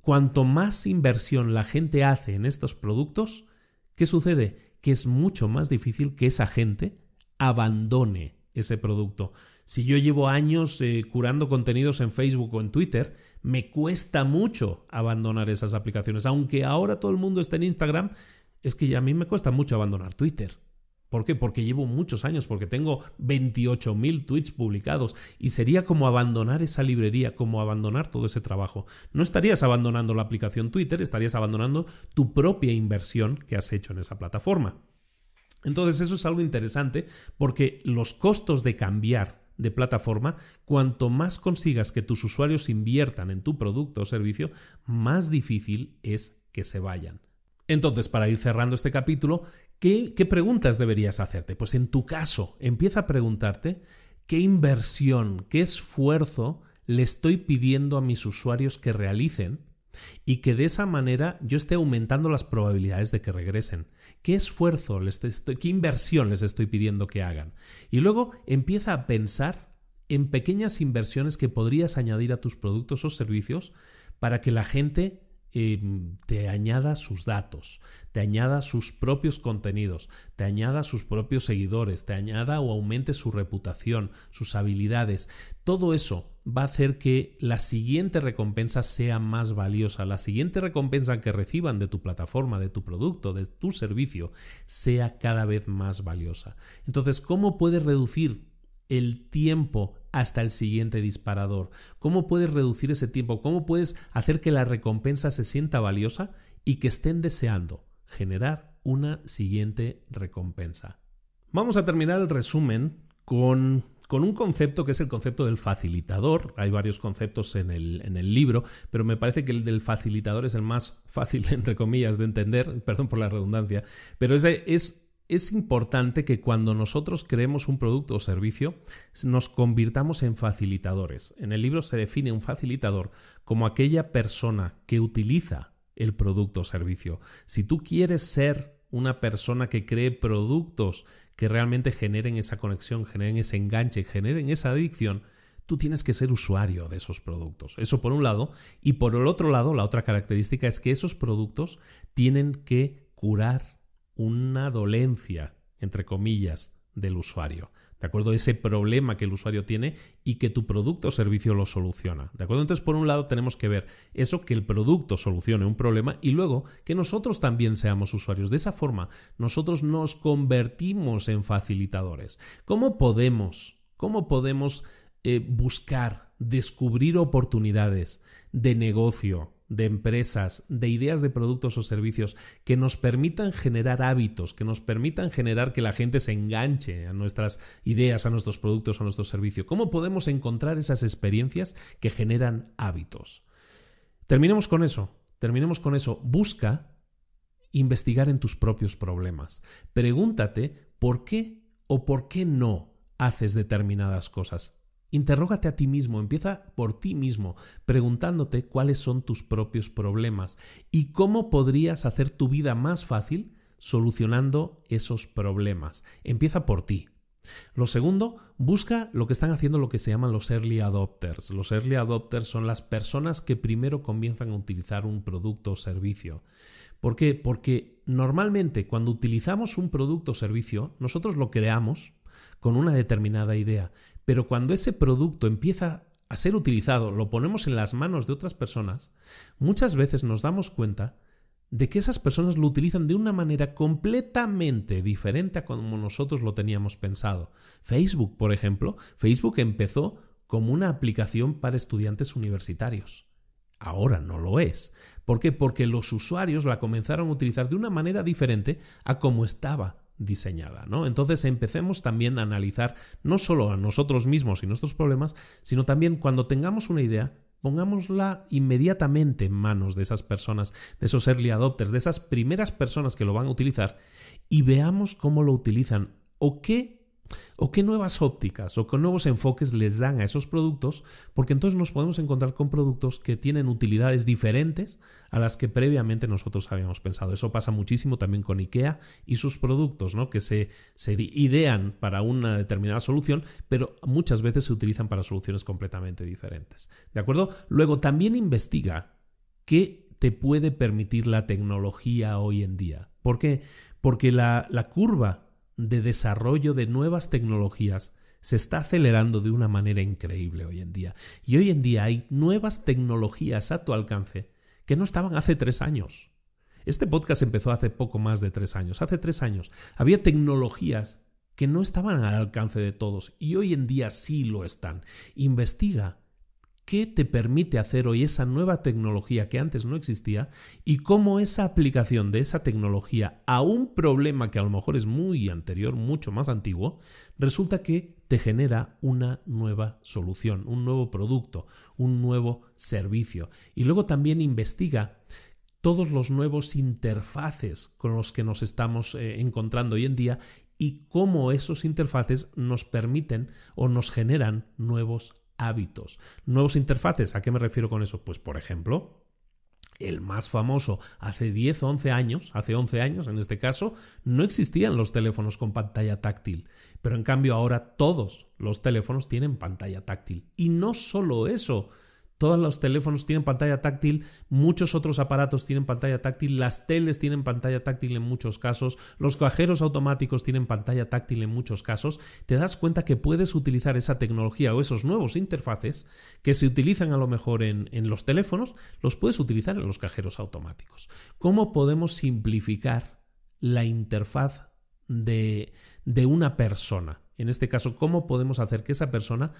cuanto más inversión la gente hace en estos productos, ¿qué sucede? Que es mucho más difícil que esa gente abandone ese producto. Si yo llevo años eh, curando contenidos en Facebook o en Twitter, me cuesta mucho abandonar esas aplicaciones. Aunque ahora todo el mundo esté en Instagram, es que a mí me cuesta mucho abandonar Twitter. ¿Por qué? Porque llevo muchos años, porque tengo 28.000 tweets publicados y sería como abandonar esa librería, como abandonar todo ese trabajo. No estarías abandonando la aplicación Twitter, estarías abandonando tu propia inversión que has hecho en esa plataforma. Entonces eso es algo interesante porque los costos de cambiar de plataforma, cuanto más consigas que tus usuarios inviertan en tu producto o servicio, más difícil es que se vayan. Entonces, para ir cerrando este capítulo, ¿qué, preguntas deberías hacerte? Pues en tu caso, empieza a preguntarte qué inversión, qué esfuerzo le estoy pidiendo a mis usuarios que realicen y que de esa manera yo esté aumentando las probabilidades de que regresen. ¿Qué esfuerzo, qué inversión les estoy pidiendo que hagan? Y luego empieza a pensar en pequeñas inversiones que podrías añadir a tus productos o servicios para que la gente Em, te añada sus datos, te añada sus propios contenidos, te añada sus propios seguidores, te añada o aumente su reputación, sus habilidades. Todo eso va a hacer que la siguiente recompensa sea más valiosa, la siguiente recompensa que reciban de tu plataforma, de tu producto, de tu servicio, sea cada vez más valiosa. Entonces, ¿cómo puedes reducir el tiempo hasta el siguiente disparador? ¿Cómo puedes reducir ese tiempo? ¿Cómo puedes hacer que la recompensa se sienta valiosa y que estén deseando generar una siguiente recompensa? Vamos a terminar el resumen con, un concepto que es el concepto del facilitador. Hay varios conceptos en el, en el libro, pero me parece que el del facilitador es el más fácil, entre comillas, de entender, perdón por la redundancia, pero ese es es importante que cuando nosotros creemos un producto o servicio nos convirtamos en facilitadores. En el libro se define un facilitador como aquella persona que utiliza el producto o servicio. Si tú quieres ser una persona que cree productos que realmente generen esa conexión, generen ese enganche, generen esa adicción, tú tienes que ser usuario de esos productos. Eso por un lado. Y por el otro lado, la otra característica es que esos productos tienen que curar una dolencia, entre comillas, del usuario. ¿De acuerdo? Ese problema que el usuario tiene y que tu producto o servicio lo soluciona. ¿De acuerdo? Entonces, por un lado, tenemos que ver eso, que el producto solucione un problema y luego que nosotros también seamos usuarios. De esa forma, nosotros nos convertimos en facilitadores. ¿Cómo podemos, cómo podemos eh, buscar, descubrir oportunidades de negocio, de empresas, de ideas de productos o servicios que nos permitan generar hábitos, que nos permitan generar que la gente se enganche a nuestras ideas, a nuestros productos, a nuestros servicios. ¿Cómo podemos encontrar esas experiencias que generan hábitos? Terminemos con eso, terminemos con eso. Busca investigar en tus propios problemas. Pregúntate por qué o por qué no haces determinadas cosas. Interrógate a ti mismo, empieza por ti mismo, preguntándote cuáles son tus propios problemas y cómo podrías hacer tu vida más fácil solucionando esos problemas. Empieza por ti. Lo segundo, busca lo que están haciendo lo que se llaman los early adopters. Los early adopters son las personas que primero comienzan a utilizar un producto o servicio. ¿Por qué? Porque normalmente cuando utilizamos un producto o servicio, nosotros lo creamos con una determinada idea, pero cuando ese producto empieza a ser utilizado, lo ponemos en las manos de otras personas, muchas veces nos damos cuenta de que esas personas lo utilizan de una manera completamente diferente a como nosotros lo teníamos pensado. Facebook, por ejemplo, Facebook empezó como una aplicación para estudiantes universitarios. Ahora no lo es. ¿Por qué? Porque los usuarios la comenzaron a utilizar de una manera diferente a como estaba diseñada. ¿no? Entonces empecemos también a analizar no solo a nosotros mismos y nuestros problemas, sino también cuando tengamos una idea, pongámosla inmediatamente en manos de esas personas, de esos early adopters, de esas primeras personas que lo van a utilizar y veamos cómo lo utilizan o qué o qué nuevas ópticas o qué nuevos enfoques les dan a esos productos, porque entonces nos podemos encontrar con productos que tienen utilidades diferentes a las que previamente nosotros habíamos pensado. Eso pasa muchísimo también con IKEA y sus productos, ¿no? que se, idean para una determinada solución, pero muchas veces se utilizan para soluciones completamente diferentes. ¿De acuerdo? Luego también investiga qué te puede permitir la tecnología hoy en día. ¿Por qué? Porque la, la curva de desarrollo de nuevas tecnologías se está acelerando de una manera increíble hoy en día. Y hoy en día hay nuevas tecnologías a tu alcance que no estaban hace tres años. Este podcast empezó hace poco más de tres años. Hace tres años había tecnologías que no estaban al alcance de todos y hoy en día sí lo están. Investiga qué te permite hacer hoy esa nueva tecnología que antes no existía y cómo esa aplicación de esa tecnología a un problema que a lo mejor es muy anterior, mucho más antiguo, resulta que te genera una nueva solución, un nuevo producto, un nuevo servicio. Y luego también investiga todos los nuevos interfaces con los que nos estamos eh, encontrando hoy en día y cómo esos interfaces nos permiten o nos generan nuevos hábitos. Nuevos interfaces, ¿a qué me refiero con eso? Pues por ejemplo, el más famoso hace 10 o 11 años, hace 11 años en este caso, no existían los teléfonos con pantalla táctil, pero en cambio ahora todos los teléfonos tienen pantalla táctil. Y no solo eso, todos los teléfonos tienen pantalla táctil, muchos otros aparatos tienen pantalla táctil, las teles tienen pantalla táctil en muchos casos, los cajeros automáticos tienen pantalla táctil en muchos casos. Te das cuenta que puedes utilizar esa tecnología o esos nuevos interfaces que se utilizan a lo mejor en, los teléfonos, los puedes utilizar en los cajeros automáticos. ¿Cómo podemos simplificar la interfaz de una persona? En este caso, ¿cómo podemos hacer que esa persona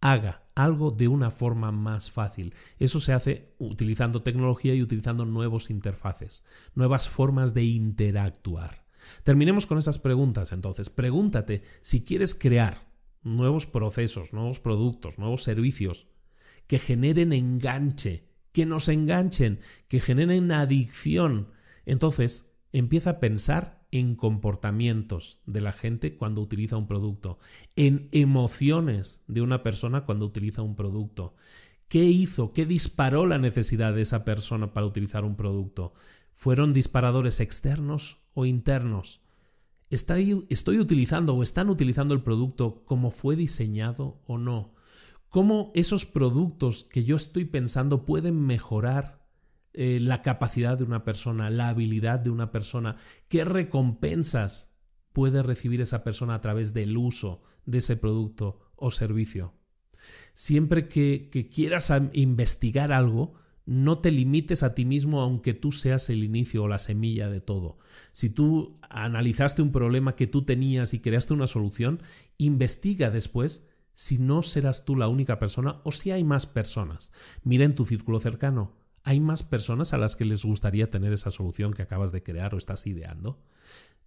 haga algo de una forma más fácil. Eso se hace utilizando tecnología y utilizando nuevos interfaces, nuevas formas de interactuar. Terminemos con esas preguntas entonces. Pregúntate si quieres crear nuevos procesos, nuevos productos, nuevos servicios que generen enganche, que nos enganchen, que generen adicción. Entonces, empieza a pensar en comportamientos de la gente cuando utiliza un producto, en emociones de una persona cuando utiliza un producto. ¿Qué hizo? ¿Qué disparó la necesidad de esa persona para utilizar un producto? ¿Fueron disparadores externos o internos? ¿Estoy utilizando o están utilizando el producto como fue diseñado o no? ¿Cómo esos productos que yo estoy pensando pueden mejorar eh, la capacidad de una persona, la habilidad de una persona, qué recompensas puede recibir esa persona a través del uso de ese producto o servicio. Siempre que, que quieras investigar algo, no te limites a ti mismo aunque tú seas el inicio o la semilla de todo. Si tú analizaste un problema que tú tenías y creaste una solución, investiga después si no serás tú la única persona o si hay más personas. Mira en tu círculo cercano hay más personas a las que les gustaría tener esa solución que acabas de crear o estás ideando.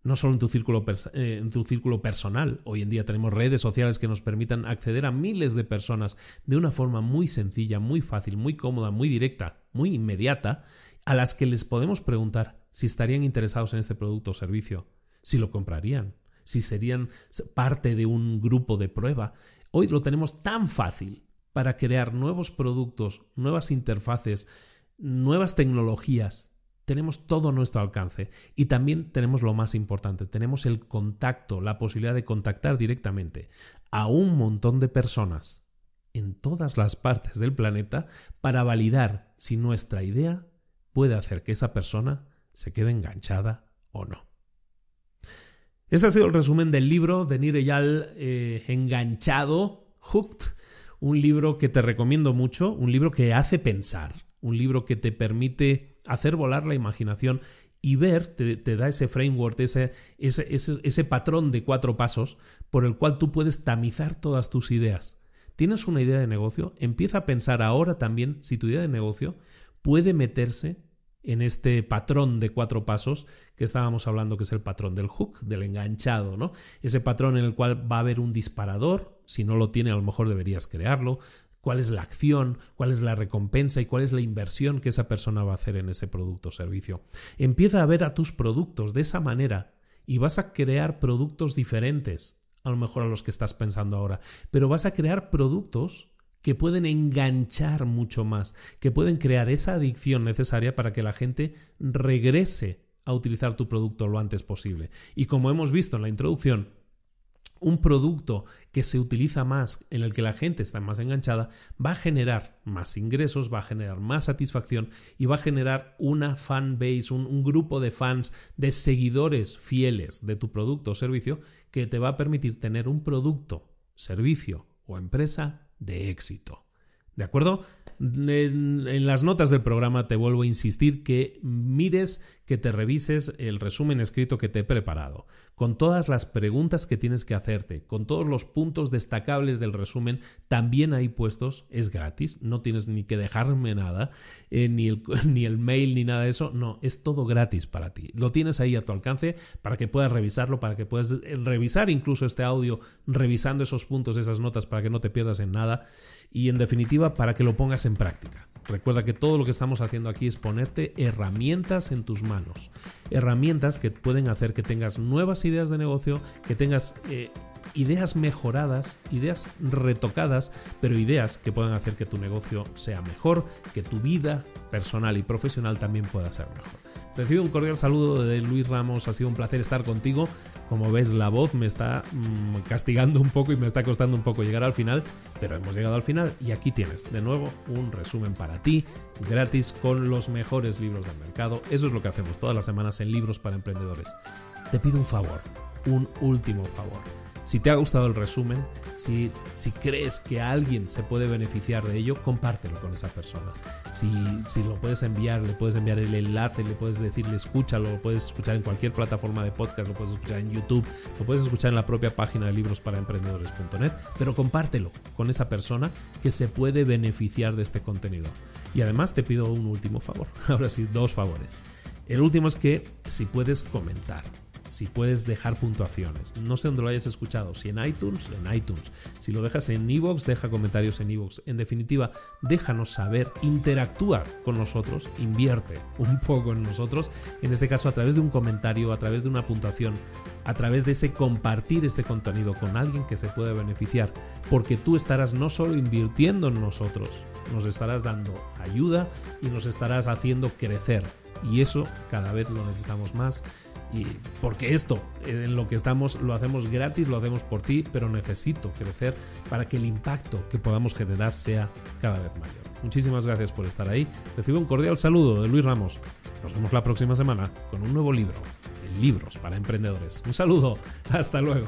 No solo en tu círculo, eh, en tu círculo personal, hoy en día tenemos redes sociales que nos permitan acceder a miles de personas de una forma muy sencilla, muy fácil, muy cómoda, muy directa, muy inmediata, a las que les podemos preguntar si estarían interesados en este producto o servicio, si lo comprarían, si serían parte de un grupo de prueba. Hoy lo tenemos tan fácil para crear nuevos productos, nuevas interfaces, nuevas tecnologías. Tenemos todo nuestro alcance y también tenemos lo más importante, tenemos el contacto, la posibilidad de contactar directamente a un montón de personas en todas las partes del planeta para validar si nuestra idea puede hacer que esa persona se quede enganchada o no. Este ha sido el resumen del libro de Nireyal Eyal eh, Enganchado, Hooked, un libro que te recomiendo mucho, un libro que hace pensar, un libro que te permite hacer volar la imaginación y ver, te, da ese framework, ese, ese, ese, ese patrón de cuatro pasos por el cual tú puedes tamizar todas tus ideas. ¿Tienes una idea de negocio? Empieza a pensar ahora también si tu idea de negocio puede meterse en este patrón de cuatro pasos que estábamos hablando, que es el patrón del hook, del enganchado, ¿no? Ese patrón en el cual va a haber un disparador, si no lo tiene a lo mejor deberías crearlo, cuál es la acción, cuál es la recompensa y cuál es la inversión que esa persona va a hacer en ese producto o servicio. Empieza a ver a tus productos de esa manera y vas a crear productos diferentes, a lo mejor a los que estás pensando ahora, pero vas a crear productos que pueden enganchar mucho más, que pueden crear esa adicción necesaria para que la gente regrese a utilizar tu producto lo antes posible. Y como hemos visto en la introducción, un producto que se utiliza más, en el que la gente está más enganchada, va a generar más ingresos, va a generar más satisfacción y va a generar una fan base, un, grupo de fans, de seguidores fieles de tu producto o servicio que te va a permitir tener un producto, servicio o empresa de éxito. ¿De acuerdo? en las notas del programa te vuelvo a insistir que mires que te revises el resumen escrito que te he preparado, con todas las preguntas que tienes que hacerte, con todos los puntos destacables del resumen, también ahí puestos, es gratis, no tienes ni que dejarme nada, eh, ni, el, ni el mail, ni nada de eso, no, es todo gratis para ti. Lo tienes ahí a tu alcance para que puedas revisarlo, para que puedas eh, revisar incluso este audio, revisando esos puntos, esas notas, para que no te pierdas en nada y en definitiva para que lo pongas en práctica. Recuerda que todo lo que estamos haciendo aquí es ponerte herramientas en tus manos Herramientas que pueden hacer que tengas nuevas ideas de negocio, que tengas eh, ideas mejoradas, ideas retocadas, pero ideas que puedan hacer que tu negocio sea mejor, que tu vida personal y profesional también pueda ser mejor. Recibe un cordial saludo de Luis Ramos, ha sido un placer estar contigo. Como ves, la voz me está mm, castigando un poco y me está costando un poco llegar al final, pero hemos llegado al final y aquí tienes de nuevo un resumen para ti, gratis con los mejores libros del mercado. Eso es lo que hacemos todas las semanas en Libros para Emprendedores. Te pido un favor, un último favor si te ha gustado el resumen, si, si crees que alguien se puede beneficiar de ello, compártelo con esa persona. Si, lo puedes enviar, le puedes enviar el enlace, le puedes decirle escúchalo, lo puedes escuchar en cualquier plataforma de podcast, lo puedes escuchar en YouTube, lo puedes escuchar en la propia página de libros para emprendedores.net, pero compártelo con esa persona que se puede beneficiar de este contenido. Y además te pido un último favor, ahora sí, dos favores. El último es que si puedes comentar, si puedes dejar puntuaciones. No sé dónde lo hayas escuchado, si en iTunes, en iTunes. Si lo dejas en Evox, deja comentarios en Evox. En definitiva, déjanos saber, interactúa con nosotros, invierte un poco en nosotros, en este caso a través de un comentario, a través de una puntuación, a través de ese compartir este contenido con alguien que se pueda beneficiar, porque tú estarás no solo invirtiendo en nosotros, nos estarás dando ayuda y nos estarás haciendo crecer. Y eso cada vez lo necesitamos más y porque esto, eh, en lo que estamos, lo hacemos gratis, lo hacemos por ti, pero necesito crecer para que el impacto que podamos generar sea cada vez mayor. Muchísimas gracias por estar ahí. Recibo un cordial saludo de Luis Ramos. Nos vemos la próxima semana con un nuevo libro, Libros para Emprendedores. Un saludo, hasta luego.